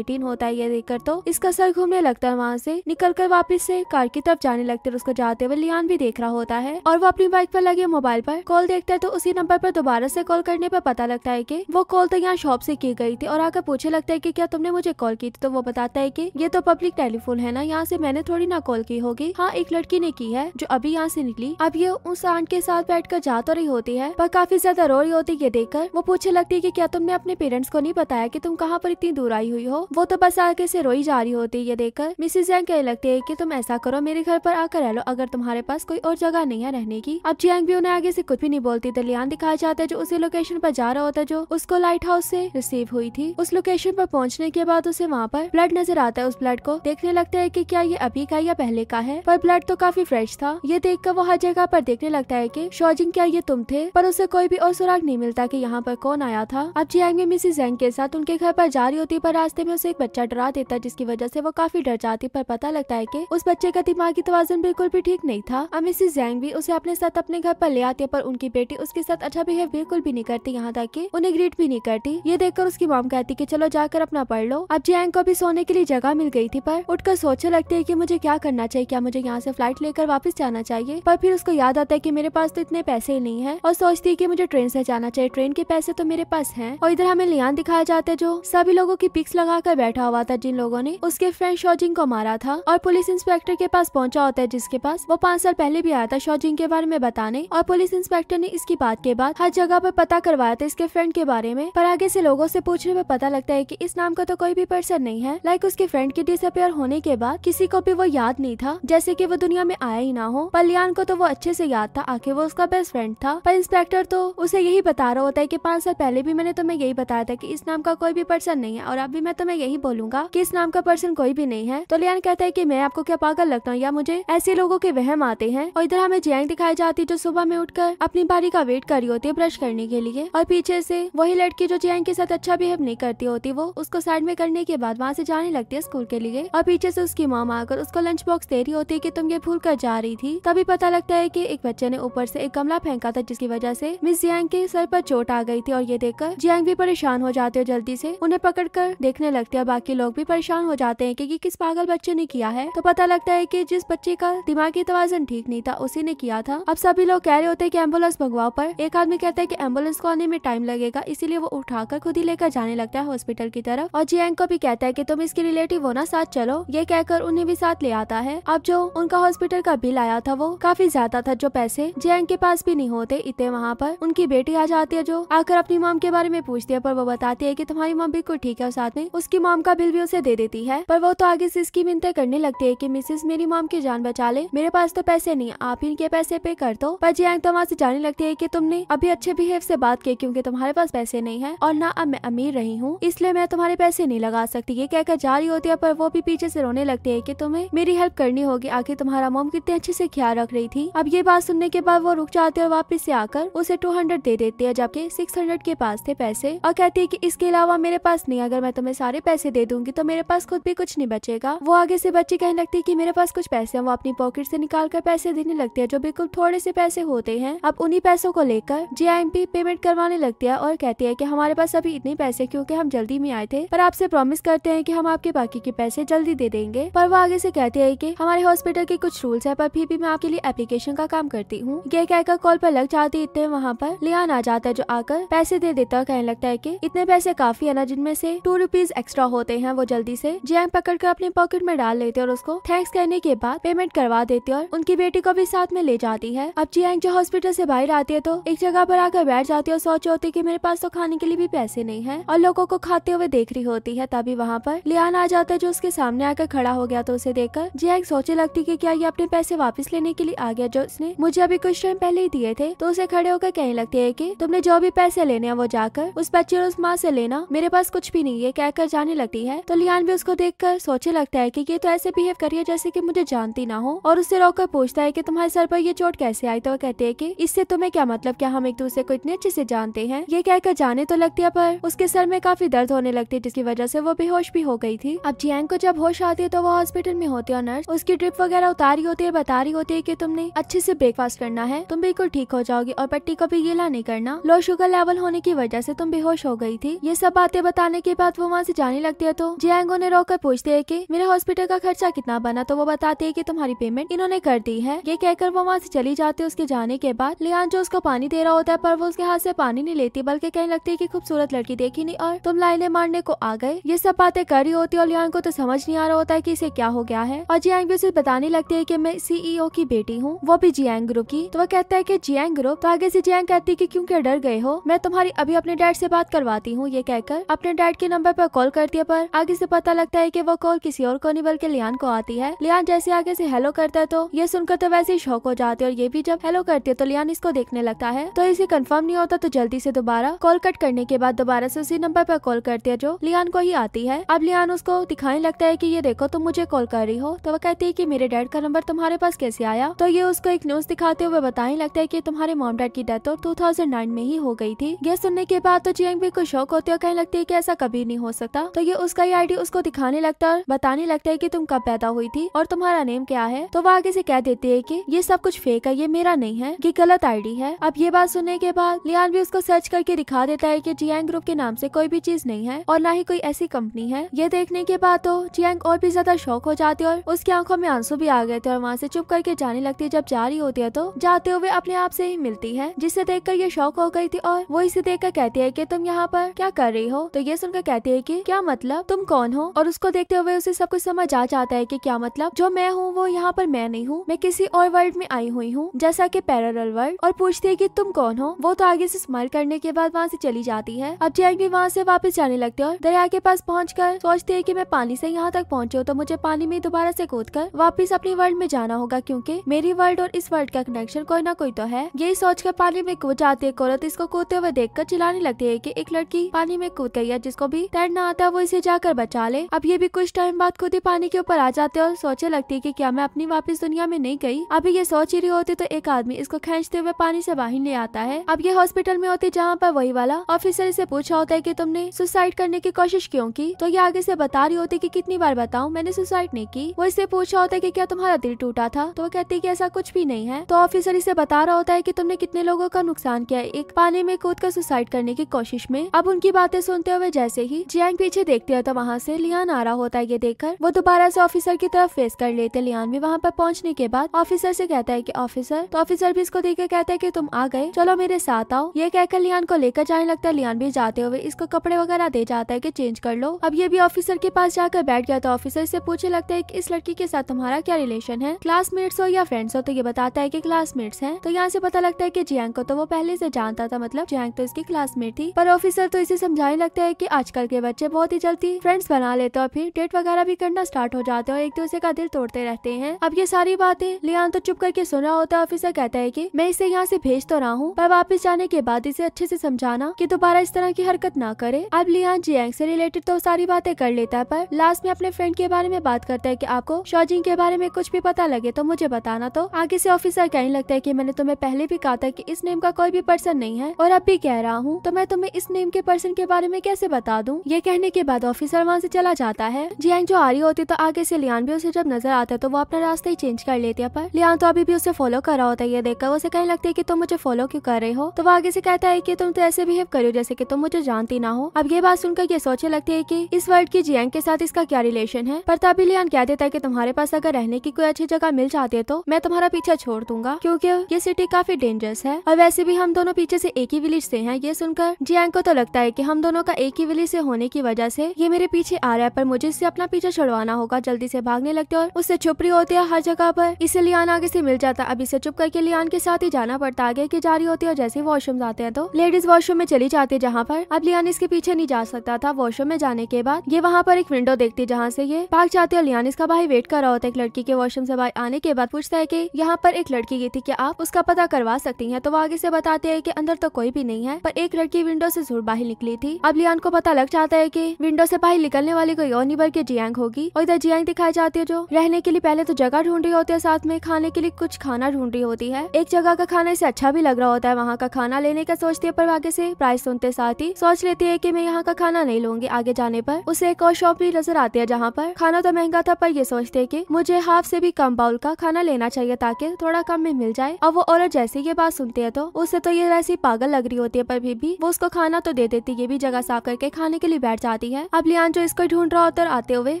होता है ये देखकर तो इसका सर घूमने लगता है वहाँ से निकल कर वापिस कार की तरफ जाने लगते है उसको जाते हुए लियान भी देख रहा होता है और वो अपनी बाइक पर लगे मोबाइल पर कॉल देखता है तो उसी नंबर पर दोबारा से कॉल करने पर पता लगता है की वो कॉल तो यहाँ शॉप से की गई थी और आकर पूछे लगता है की क्या तुमने मुझे कॉल की थी तो वो बताता है की ये तो पब्लिक टेलीफोन है ना यहाँ से मैंने थोड़ी ना कॉल की होगी हाँ एक लड़की ने की है जो अभी यहाँ से निकली अब ये उस आंट के साथ बैठ कर जा तो रही होती है पर काफी ज्यादा रो रही होती है देखकर वो पूछे लगती है की क्या तुमने अपने पेरेंट्स को नहीं बताया की तुम कहाँ पर इतनी दूर आई हुई हो वो तो बस आगे से रोई जा रही होती है ये देखकर मिसिज जैंग कहने लगती है की तुम ऐसा करो मेरे घर पर आकर रह लो अगर तुम्हारे पास कोई और जगह नहीं है रहने की अब जैंग भी उन्हें आगे से कुछ भी नहीं बोलती तो दिखाया जाता है जो उसी लोकेशन पर जा रहा होता है जो उसको लाइट हाउस से रिसीव हुई थी उस लोकेशन पर पहुंचने के बाद उसे वहाँ पर ब्लड नजर आता है उस ब्लड को देखने लगता है की क्या ये अभी का या पहले का है पर ब्लड तो काफी फ्रेश था ये देख कर वो हर जगह पर देखने लगता है की शोजिंग क्या ये तुम थे पर उसे कोई भी और सुराग नहीं मिलता की यहाँ पर कौन आया था अब जियांगे मिसी जैंग के साथ उनके घर पर जा रही होती पर रास्ते में उसे एक बच्चा डरा देता जिसकी वजह से वो काफी डर जाती पर पता लगता है की उस बच्चे का दिमागी तोजन बिल्कुल भी ठीक नहीं था अब मिसिस जैंग भी उसे अपने साथ अपने घर पर ले आती है पर उनकी बेटी उसके साथ अच्छा बिहेव बिल्कुल भी नहीं करती यहाँ तक की उन्हें ग्रीट भी नहीं करती ये देखकर उसकी मॉम कहती की चलो जाकर अपना पढ़ लो अब जियांग को भी सोने के लिए जगह मिल गई थी पर उठकर सोचने लगती है की मुझे क्या करना चाहिए क्या मुझे यहाँ से फ्लाइट लेकर वापस जाना चाहिए पर फिर उसको याद आता है की मेरे पास तो इतने पैसे ही नहीं है और सोचती है की मुझे ट्रेन से जाना चाहिए ट्रेन के पैसे तो मेरे पास है और इधर हमें लियान दिखाया जाता है जो सभी लोगों की पिक्स लगाकर बैठा हुआ था जिन लोगों ने उसके फ्रेंड शोजिंग को मारा था और पुलिस इंस्पेक्टर के पास पहुंचा होता है जिसके पास वो पांच साल पहले भी आया था शोजिंग के बारे में बताने और पुलिस इंस्पेक्टर ने इसकी बात के बाद हर जगह पर पता करवा करवाया था इसके फ्रेंड के बारे में पर आगे से लोगों से पूछने में पता लगता है कि इस नाम का तो कोई भी पर्सन नहीं है लाइक उसके फ्रेंड के डिसअपेयर होने के बाद किसी को भी वो याद नहीं था जैसे की वो दुनिया में आया ही ना हो लियान को तो वो अच्छे से याद था आखिर वो उसका बेस्ट फ्रेंड था पर इंस्पेक्टर तो उसे यही बता रहा होता है की पाँच साल पहले भी मैंने तुम्हें यही बताया था की इस नाम का कोई भी पर्सन नहीं है और अभी मैं तुम्हें यही बोलूंगा की इस नाम का पर्सन कोई भी नहीं है तो लियान कहता है की मैं आपको क्या पागल लगता हूँ या मुझे ऐसे लोगों के वहम आते हैं और इधर हमें जैंग दिखाई जाती है जो सुबह में उठकर अपनी बारी का वेट कर रही होती है ब्रश करने के लिए और पीछे से वही लड़की जो जैन के साथ अच्छा बिहेव नहीं करती होती वो उसको साइड में करने के बाद वहाँ से जाने लगती है स्कूल के लिए और पीछे से उसकी माँ आकर उसको लंच बॉक्स दे रही होती है की तुम ये भूल कर जा रही थी तभी पता लगता है की एक बच्चे ने ऊपर से एक गमला फेंका था जिसकी वजह से मिस जियांग के सर पर चोट आ गई थी और ये देखकर जियांग भी परेशान हो जाते हैं जल्दी से उन्हें पकड़कर देखने लगते हैं बाकी लोग भी परेशान हो जाते हैं कि किस पागल बच्चे ने किया है तो पता लगता है कि जिस बच्चे का दिमागी तोजन ठीक नहीं था उसी ने किया था अब सभी लोग कह रहे होते हैं कि एम्बुलेंस भगवाओ पर एक आदमी कहता है कि एम्बुलेंस को आने में टाइम लगेगा इसीलिए वो उठाकर खुद ही लेकर जाने लगता है हॉस्पिटल की तरफ और जियांग को भी कहता है की तुम इसके रिलेटिव हो ना साथ चलो ये कहकर उन्हें भी साथ ले आता है अब जो उनका हॉस्पिटल का बिल आया था वो काफी ज्यादा था जो पैसे जियांग के पास भी नहीं होते इतने वहाँ पर उनकी बेटी आ जाती है जो आकर अपनी मॉम के बारे में पूछती है पर वो बताती है की तुम्हारी मॉम बिल्कुल ठीक है और साथ में उसकी मॉम का बिल भी उसे दे देती है पर वो तो आगे से इसकी मिनते करने लगती है की मिसेज मेरी मॉम की जान बचा ले मेरे पास तो पैसे नहीं आप इनके पैसे पे कर दो पर जियांग तो वहाँ से जाने लगती है की तुमने अभी अच्छे बिहेव से बात की से क्योंकि तुम्हारे पास पैसे नहीं है और ना अब मैं अमीर रही हूँ इसलिए मैं तुम्हारे पैसे नहीं लगा सकती ये कहकर जा रही होती है पर वो भी पीछे से रोने लगती है की तुम्हें मेरी हेल्प करनी होगी आखिर तुम्हारा मोम कितने अच्छे से ख्याल रख रही थी अब ये बात सुनने के बाद वो रुक जाते और वापिस ऐसी आकर उसे टू हंड्रेड दे देती है जबकि सिक्स हंड्रेड के पास थे पैसे और कहती है की इसके अलावा मेरे पास नहीं अगर मैं तुम्हें सारे पैसे दे दूंगी तो मेरे पास खुद भी कुछ नहीं बचेगा वो आगे से बच्ची कहने लगती है की मेरे पास कुछ पैसे हैं वो अपनी पॉकेट से निकाल कर पैसे देने लगती है जो बिल्कुल थोड़े से पैसे होते हैं अब उन्हीं पैसों को लेकर जे पेमेंट कर करवाने लगती है और कहती है की हमारे पास अभी इतने पैसे क्यूँकी हम जल्दी में आए थे पर आपसे प्रॉमिस करते हैं की हम आपके बाकी के पैसे जल्दी दे देंगे पर वो आगे ऐसी कहते हैं की हमारे हॉस्पिटल के कुछ रूल्स है पर फिर भी मैं आपके लिए एप्लीकेशन का काम करती हूँ ये कहकर कॉल पर लग जाती इतने वहाँ पर लियान आ जाता है जो आकर पैसे दे देता है कहने लगता है की इतने पैसे काफी है ना जिनमें से टू रुपीज एक्स्ट्रा होते हैं वो जल्दी से जियांग पकड़ कर अपने पॉकेट में डाल लेते और उसको थैंक्स कहने के बाद पेमेंट करवा देती और उनकी बेटी को भी साथ में ले जाती है अब जियांग जो हॉस्पिटल से बाहर आती है तो एक जगह पर आकर बैठ जाती है सोच होती कि मेरे पास तो खाने के लिए भी पैसे नहीं है और लोगों को खाते हुए देख रही होती है तभी वहाँ पर लियान आ जाता है जो उसके सामने आकर खड़ा हो गया तो उसे देखकर जैक सोचे लगती की क्या ये अपने पैसे वापस लेने के लिए आ गया जो उसने मुझे अभी कुछ टाइम पहले ही दिए थे तो उसे खड़े होकर कहने लगती है की तुमने जो भी पैसे लेने हैं वो जाकर उस बच्चे और उस माँ से लेना मेरे पास कुछ भी नहीं है कहकर जाने लगती है तो लियान भी उसको देख कर सोचे लगता है की ये तो ऐसे बिहेव करिए जैसे की मुझे जानती ना हो और उससे रोक पूछता है की तुम्हारे सर पर यह चोट कैसे आई तो वो कहते है की इससे तुम्हें क्या मतलब क्या हम एक दूसरे को इतने अच्छे से जानते हैं ये कहकर जाने तो लगती है पर उसके सर में काफी दर्द होने लगती है जिसकी वजह से वो बेहोश भी हो गई थी अब जियांग को जब होश आती है तो वो हॉस्पिटल में होती है और नर्स उसकी ड्रिप वगैरह उतारी होती है बता रही होती है की तुमने अच्छे से ब्रेकफास्ट करना है तुम बिल्कुल ठीक हो जाओगी और पट्टी को भी गीला नहीं करना लो शुगर लेवल होने की वजह से तुम बेहोश हो गयी थी ये सब बातें बताने के बाद वो वहाँ से जाने लगती है तो जियांगो ने रोक कर पूछते है की मेरे हॉस्पिटल का खर्चा कितना बना तो वो बताती है की तुम्हारी पेमेंट इन्होंने कर दी है ये कहकर वो वहाँ से चली जाती है उसके जाने के बाद लियान जो उसको पानी दे रहा होता है पर वो उसके हाथ से पानी नहीं लेती बल्कि कहने लगती है की खूबसूरत लड़की देखी नहीं और तुम लाइने मारने को आ गए ये सब बातें कर रही होती है और लियान को तो समझ नहीं आ रहा होता है की इसे क्या हो गया है और जियांग भी उसे बताने लगती है की मैं सीईओ e की बेटी हूँ वो भी जियांग ग्रुप की तो वो कहता है की जियांग ग्रुप तो आगे ऐसी जियांग कहती है की क्यूँ डर गए हो मैं तुम्हारी अभी अपने डैड ऐसी बात करवाती हूँ ये कहकर अपने डैड के नंबर आरोप कॉल करती है पर आगे ऐसी पता लगता है की वो कॉल किसी और को नहीं बल्कि लियान को आती है लियान जैसे आगे ऐसी हेलो करता है तो ये सुनकर तो वैसे ही शौक हो जाते और ये भी जब हेलो करती है तो लियान इसको देखने लगता है तो इसे कंफर्म नहीं होता तो जल्दी से दोबारा कॉल कट करने के बाद दोबारा से उसी नंबर पर कॉल करती है जो लियान को ही आती है अब लियान उसको दिखाने लगता है की ये देखो तुम मुझे कॉल कर रही हो तो वो कहती है की मेरे डैड का नंबर तुम्हारे पास कैसे आया तो ये उसको एक न्यूज दिखाते हुए बताने लगता है की तुम्हारे मोम डैड की डेथ टू तो थाउजेंड में ही हो गई थी ये सुनने के बाद तो जियांग भी कुछ शौक होते और कहने लगती है की ऐसा कभी नहीं हो सकता तो ये उसका ही आईडी उसको दिखाने लगता है बताने लगता है की तुम कब पैदा हुई थी और तुम्हारा नेम क्या है तो वो आगे से कह देती है की ये सब कुछ फेक है ये मेरा नहीं है ये गलत आईडी है अब ये बात सुनने के बाद लियान भी उसको सर्च करके दिखा देता है की जियांग ग्रुप के नाम से कोई भी चीज नहीं है और ना ही कोई ऐसी कंपनी है ये देखने के बाद तो जियांग और भी ज्यादा शौक हो जाती है और उसकी आंखों में आंसू भी आ गए थे और वहाँ से चुप करके जाने लगती है जब जा रही होती है तो जाते हुए अपने आप से ही मिलती है जिसे देख ये शौक हो गई थी और वो इसे देखकर कहती है की तुम यहाँ पर क्या कर रही हो तो ये सुनकर कहती है की क्या मतलब तुम कौन हो और उसको देखते हुए उसे सब कुछ समझ आ जाता है की क्या मतलब जो मैं हूँ वो यहाँ पर मैं नहीं हूँ मैं किसी और वर्ल्ड में आई हुई हूँ जैसा की पैरल वर्ल्ड और पूछती है की तुम कौन हो वो तो आगे से स्माइल करने के बाद वहाँ से चली जाती है अब जैक भी वहाँ से वापस जाने लगते और दरिया के पास पहुँच कर सोचते है की मैं पानी से यहाँ तक पहुँचे तो मुझे पानी में दोबारा से कूद कर वापिस अपनी वर्ल्ड में जाना होगा क्यूँकी मेरी वर्ल्ड और इस वर्ल्ड का कनेक्शन कोई ना कोई तो है यही सोच कर पानी में कूद जाती है औरत इसको कूदते हुए देख कर चिल्लाने लगती है की एक लड़की पानी में कूद गई है जिसको भी तैरना आता है वो इसे जाकर बचा ले अब ये भी कुछ टाइम बाद खुद ही पानी के ऊपर आ जाते और सोचे लगती है की क्या मैं अपनी वापिस दुनिया में नहीं गई अभी ये सोच ही रही होती तो एक आदमी इसको खेचते हुए पानी से बाहर ले आता है अब ये हॉस्पिटल में होती जहाँ पर वही वाला ऑफिसर से पूछा होता है की तुमने सुसाइड करने की कोशिश क्यों की तो ये आगे से बता रही होती की कि कितनी बार बताऊँ मैंने सुसाइड नहीं की वो इससे पूछा होता है की क्या तुम्हारा दिल टूटा था तो कहती की ऐसा कुछ भी नहीं है तो ऑफिसर इसे बता रहा होता है की तुमने कितने लोगों का नुकसान किया एक पानी में कूद कर सुसाइड करने की कोशिश में अब उनकी बातें सुनते हुए जैसे ही जियांग पीछे देखते है तो वहाँ से लियान आ रहा होता है ये देखकर वो दोबारा से ऑफिसर की तरफ फेस कर लेते लियान भी वहाँ पर पहुँचने के बाद ऑफिसर से कहता है की ऑफिसर तो ऑफिसर भी इसको देख कहता है की तुम आ गए चलो मेरे साथ आओ ये ये कहकर लियान को लेकर जाने लगता है लियान भी जाते हुए इसको कपड़े वगैरह दे जाता है की चेंज कर लो अब ये भी ऑफिसर के पास जाकर बैठ गया तो ऑफिसर से पूछे लगता है की इस लड़की के साथ तुम्हारा क्या रिलेशन है क्लासमेट्स हो या फ्रेंड्स हो तो ये बताता है की क्लासमेट्स है तो यहाँ से पता लगता है की जियांग को तो वो पहले से जानता था मतलब जियांग तो इसकी क्लासमेट थी पर ऑफिसर तो इसे समझाने लगता है की आजकल के बच्चे बहुत ही जल्दी फ्रेंड्स बना लेते और फिर डेट वगैरह भी करना स्टार्ट हो जाते हैं और एक दूसरे का दिल तोड़ते रहते हैं अब ये सारी बातें लियान तो चुप करके सुना होता है ऑफिसर कहता है की मैं इसे यहाँ से भेज तो रहा हूँ पर वापस जाने के बाद बाद इसे अच्छे से समझाना कि दोबारा इस तरह की हरकत ना करे अब लियान जियांग से रिलेटेड तो सारी बातें कर लेता है पर लास्ट में अपने फ्रेंड के बारे में बात करता है कि आपको शौजिंग के बारे में कुछ भी पता लगे तो मुझे बताना तो आगे से ऑफिसर कहने लगता है की मैंने तुम्हें पहले भी कहा था की इस नेम का कोई भी पर्सन नहीं है और अब भी कह रहा हूँ तो मैं तुम्हें इस नेम के पर्सन के बारे में कैसे बता दूँ ये कहने के बाद ऑफिसर वहाँ ऐसी चला जाता है जियांग जो आ रही होती तो आगे से लियान भी उसे जब नजर आता है तो वो अपना रास्ता ही चेंज कर लेती है पर लियान तो अभी भी उसे फॉलो कर रहा होता है ये देखकर उसे कहने लगता है की तुम मुझे फॉलो क्यों कर रहे हो तो वो आगे से कहता है कि तुम तो ऐसे बिहेव करो जैसे कि तुम मुझे जानती ना हो अब ये बात सुनकर ये सोचने लगती है कि इस वर्ल्ड की जियांग के साथ इसका क्या रिलेशन है पर तभी लियान कह देता है कि तुम्हारे पास अगर रहने की कोई अच्छी जगह मिल जाती है तो मैं तुम्हारा पीछा छोड़ दूंगा क्योंकि ये सिटी काफी डेंजरस है और वैसे भी हम दोनों पीछे से एक ही विलेज से है ये सुनकर जियांग को तो लगता है की हम दोनों का एक ही विलेज से होने की वजह से ये मेरे पीछे आ रहा है पर मुझे इससे अपना पीछा छुड़वाना होगा जल्दी से भागने लगते और उससे छुप रही होती है हर जगह पर इसे लियान आगे से मिल जाता अब इसे चुप करके लियान के साथ ही जाना पड़ता आगे की जारी होती है और जैसे वॉशरूम जाते हैं तो लेडीज वॉशरूम में चली जाती है जहाँ पर अब लियान इसके पीछे नहीं जा सकता था वॉशरूम में जाने के बाद ये वहाँ पर एक विंडो देखती है जहाँ से ये भाग जाती है और लियान इसका भाई वेट कर रहा होता है एक लड़की के वॉशरूम से भाई आने के बाद पूछता है की यहाँ पर एक लड़की गई थी क्या आप उसका पता करवा सकती है तो वो आगे से बताते हैं की अंदर तो कोई भी नहीं है पर एक लड़की विंडो से जरूर बाहर निकली थी अब लियान को पता लग जाता है की विंडो से बाहर निकलने वाली कोई और निबर के जियांग होगी और इधर जियांग दिखाई जाती है जो रहने के लिए पहले तो जगह ढूंढ रही होती है साथ में खाने के लिए कुछ खाना ढूंढ रही होती है एक जगह का खाना इसे अच्छा भी लग रहा होता है वहाँ का खाना लेने जाने का सोचती है पर आगे से प्राइस सुनते साथ ही सोच लेती है की मैं यहाँ का खाना नहीं लूंगी आगे जाने पर उसे एक और शॉप भी नजर आती है जहाँ पर खाना तो महंगा था पर ये सोचते है की मुझे हाफ से भी कम बाउल का खाना लेना चाहिए ताकि थोड़ा कम में मिल जाए और वो औरत जैसे ये बात सुनती है तो उसे तो ये वैसी पागल लग रही होती है पर भी, भी वो उसको खाना तो दे देती ये भी जगह साफ करके खाने के लिए बैठ जाती है अब लियान जो इसको ढूंढ रहा होता आते हुए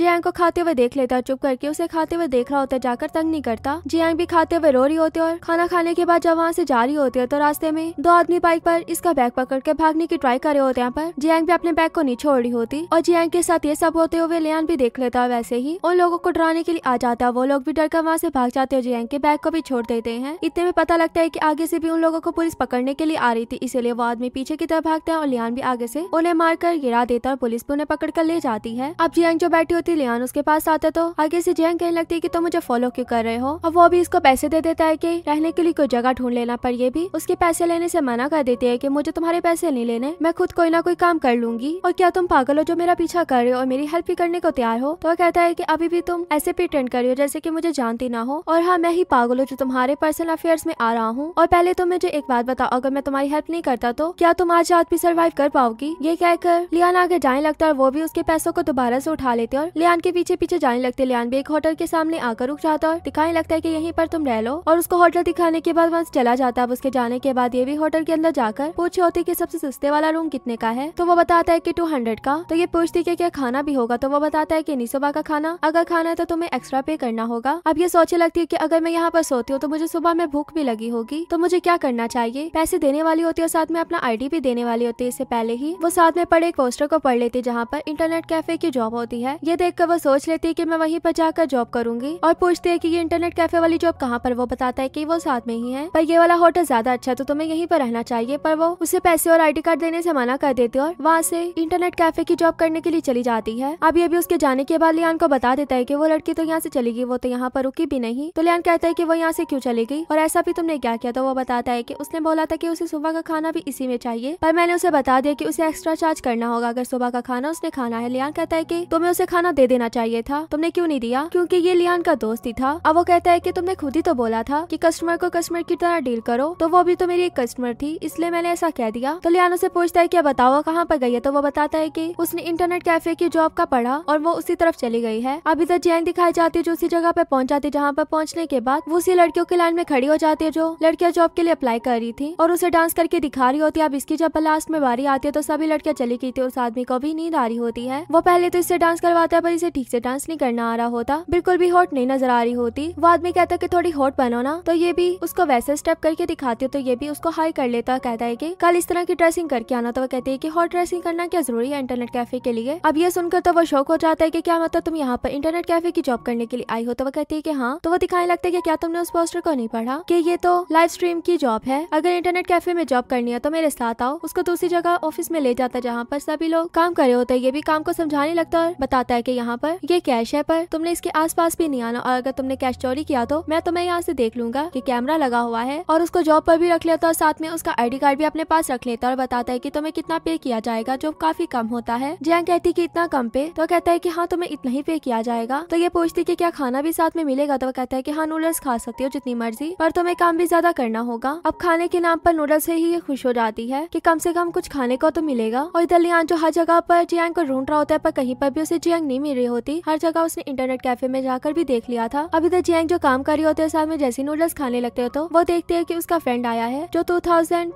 जियांग को खाते हुए देख लेता चुप करके उसे खाते हुए देख रहा होता जाकर तंग नहीं करता जियांग भी खाते हुए रो रही होती और खाना खाने के बाद जब वहाँ से जा रही होती है तो रास्ते में दो आदमी बाइक पर इसका बैग पकड़ के भागने की ट्राई करे होते हैं पर जियांग भी अपने बैग को नहीं रही होती और जियांग के साथ ये सब होते हुए लियान भी देख लेता है वैसे ही उन लोगों को डराने के लिए आ जाता है वो लोग भी डर कर वहाँ से भाग जाते हैं जियांग के बैग को भी छोड़ देते हैं इतने में पता लगता है की आगे से भी उन लोगों को पुलिस पकड़ने के लिए आ रही थी इसीलिए वो आदमी पीछे की तरफ भागते हैं और लियान भी आगे से उन्हें मारकर गिरा देता है पुलिस भी उन्हें पकड़ कर ले जाती है अब जियांग जो बैठी होती लियान उसके पास आता तो आगे से जियांग कहने लगती है की तुम मुझे फॉलो क्यों कर रहे हो और वो भी इसको पैसे दे देता है की रहने के लिए कोई जगह ढूंढ लेना पर ये भी उसके पैसे लेने से मना कह देती है कि मुझे तुम्हारे पैसे नहीं लेने मैं खुद कोई ना कोई काम कर लूंगी और क्या तुम पागल हो जो मेरा पीछा कर रहे हो और मेरी हेल्प भी करने को तैयार हो तो वह कहता है की अभी भी तुम ऐसे प्रिटेंड कर रही हो जैसे की मुझे जानती ना हो और हाँ मैं ही पागल हूँ जो तुम्हारे पर्सनल अफेयर में आ रहा हूँ और पहले तुम मुझे एक बात बताओ अगर मैं तुम्हारी हेल्प नहीं करता तो क्या तुम आज रात भी सर्वाइव कर पाओगी ये कहकर लियान आगे जाने लगता है और वो भी उसके पैसों को दोबारा से उठा लेते और लियान के पीछे पीछे जाने लगते लियान भी एक होटल के सामने आकर रुक जाता और दिखाने लगता है की यहीं पर तुम रह लो और उसको होटल दिखाने के बाद वहाँ चला जाता है उसके जाने के बाद ये भी होटल के अंदर जाकर पूछे होती की सबसे सस्ते वाला रूम कितने का है तो वो बताता है की टू हंड्रेड का तो ये पूछती की क्या खाना भी होगा तो वो बताता है की सुबह का खाना अगर खाना है तो तुम्हें एक्स्ट्रा पे करना होगा अब ये सोचने लगती है की अगर मैं यहाँ पर सोती हूँ तो मुझे सुबह में भूख भी लगी होगी तो मुझे क्या करना चाहिए पैसे देने वाली होती है और साथ में अपना आई भी देने वाली होती है इससे पहले ही वो साथ में पड़े एक पोस्टर को पढ़ लेती है जहाँ पर इंटरनेट कैफे की जॉब होती है ये देखकर वो सोच लेती है की मैं वहीं पर जाकर जॉब करूंगी और पूछती है की ये इंटरनेट कैफे वाली जॉब कहाँ पर वो बताता है की वो साथ में ही है पर ये वाला होटल ज्यादा अच्छा तो तुम्हें यहीं पर रहना चाहिए पर वो उसे पैसे और आईडी कार्ड देने से मना कर देती है और वहाँ से इंटरनेट कैफे की जॉब करने के लिए चली जाती है अब ये भी उसके जाने के बाद लियान को बता देता है की वो लड़की तो यहाँ से चली गई वो तो यहाँ पर रुकी भी नहीं तो लियान कहता है की वो यहाँ से क्यूँ चली गई और ऐसा भी तुमने क्या किया तो वो बताता है की उसने बोला था की उसे सुबह का खाना भी इसी में चाहिए पर मैंने उसे बता दिया की उसे एक्स्ट्रा चार्ज करना होगा अगर सुबह का खाना उसने खाना है लियान कहता है की तुम्हें उसे खाना दे देना चाहिए था तुमने क्यूँ नहीं दिया क्यूँकी ये लियान का दोस्त ही था अब वो कहता है की तुमने खुद ही तो बोला था की कस्टमर को कस्टमर की तरह डील करो तो वो भी तो मेरी एक कस्टमर थी थी इसलिए मैंने ऐसा कह दिया तो लियानो से पूछता है कि बताओ कहाँ पर गई है तो वो बताता है की उसने इंटरनेट कैफे की जॉब का पढ़ा और वो उसी तरफ चली गई है अब इधर तो जैन दिखाई जाती है जो उसी जगह पे पहुंच जाती है जहाँ पर पहुंचने के बाद वो उसी लड़कियों की लाइन में खड़ी हो जाती है जो लड़कियाँ जॉब के लिए अप्लाई कर रही थी और उसे डांस करके दिखा रही होती है अब इसकी जब लास्ट में बारी आती है तो सभी लड़कियां चली गई थी उस आदमी को भी नींद आ रही होती है वो पहले तो इससे डांस करवाता है पर इसे ठीक से डांस नहीं करना आ रहा होता बिल्कुल भी हॉट नहीं नजर आ रही होती वो आदमी कहता है की थोड़ी हॉट बनो ना तो ये भी उसको वैसे स्टेप करके दिखाती है तो ये भी उसको हाई कर ले लेता कहता है की कल इस तरह की ड्रेसिंग करके आना तो वो कहती है की हॉट ड्रेसिंग करना क्या जरूरी है इंटरनेट कैफे के लिए अब ये सुनकर तो वो शौक हो जाता है की क्या मतलब तुम यहाँ पर इंटरनेट कैफे की जॉब करने के लिए आई हो तो वो कहती है की हाँ तो वो दिखाने लगता है की क्या तुमने उस पोस्टर को नहीं पढ़ा की ये तो लाइव स्ट्रीम की जॉब है अगर इंटरनेट कैफे में जॉब करनी है तो मेरे साथ आओ उसको दूसरी जगह ऑफिस में ले जाता है जहाँ पर सभी लोग काम करे होते हैं ये भी काम को समझाने लगता है बताता है की यहाँ पर ये कैश है पर तुमने इसके पास भी नहीं आना और अगर तुमने कैश चोरी किया तो मैं तुम्हें यहाँ से देख लूंगा की कैमरा लगा हुआ है और उसको जॉब पर भी रख लेता और तो साथ में उसका का आईडी कार्ड भी अपने पास रख लेता और बताता है की कि तुम्हें कितना पे किया जाएगा जो काफी कम होता है जैन कहती की इतना कम पे तो कहता है की हाँ तुम्हें इतना ही पे किया जाएगा तो ये पूछती की क्या खाना भी साथ में मिलेगा तो वो कहता है की हाँ नूडल्स खा सकती हो जितनी मर्जी पर तुम्हें काम भी ज्यादा करना होगा अब खाने के नाम पर नूडल्स से ही ये खुश हो जाती है की कम से कम कुछ खाने को तो मिलेगा और इधर लियान जो हर जगह पर जियांग को ढूंढ रहा होता है पर कहीं पर भी उसे जियांग नहीं मिल रही होती हर जगह उसने इंटरनेट कैफे में जाकर भी देख लिया था अब इधर जियांग जो काम कर रही होते है साथ में जैसी नूडल्स खाने लगते हो तो वो देखते है की उसका फ्रेंड आया है जो टू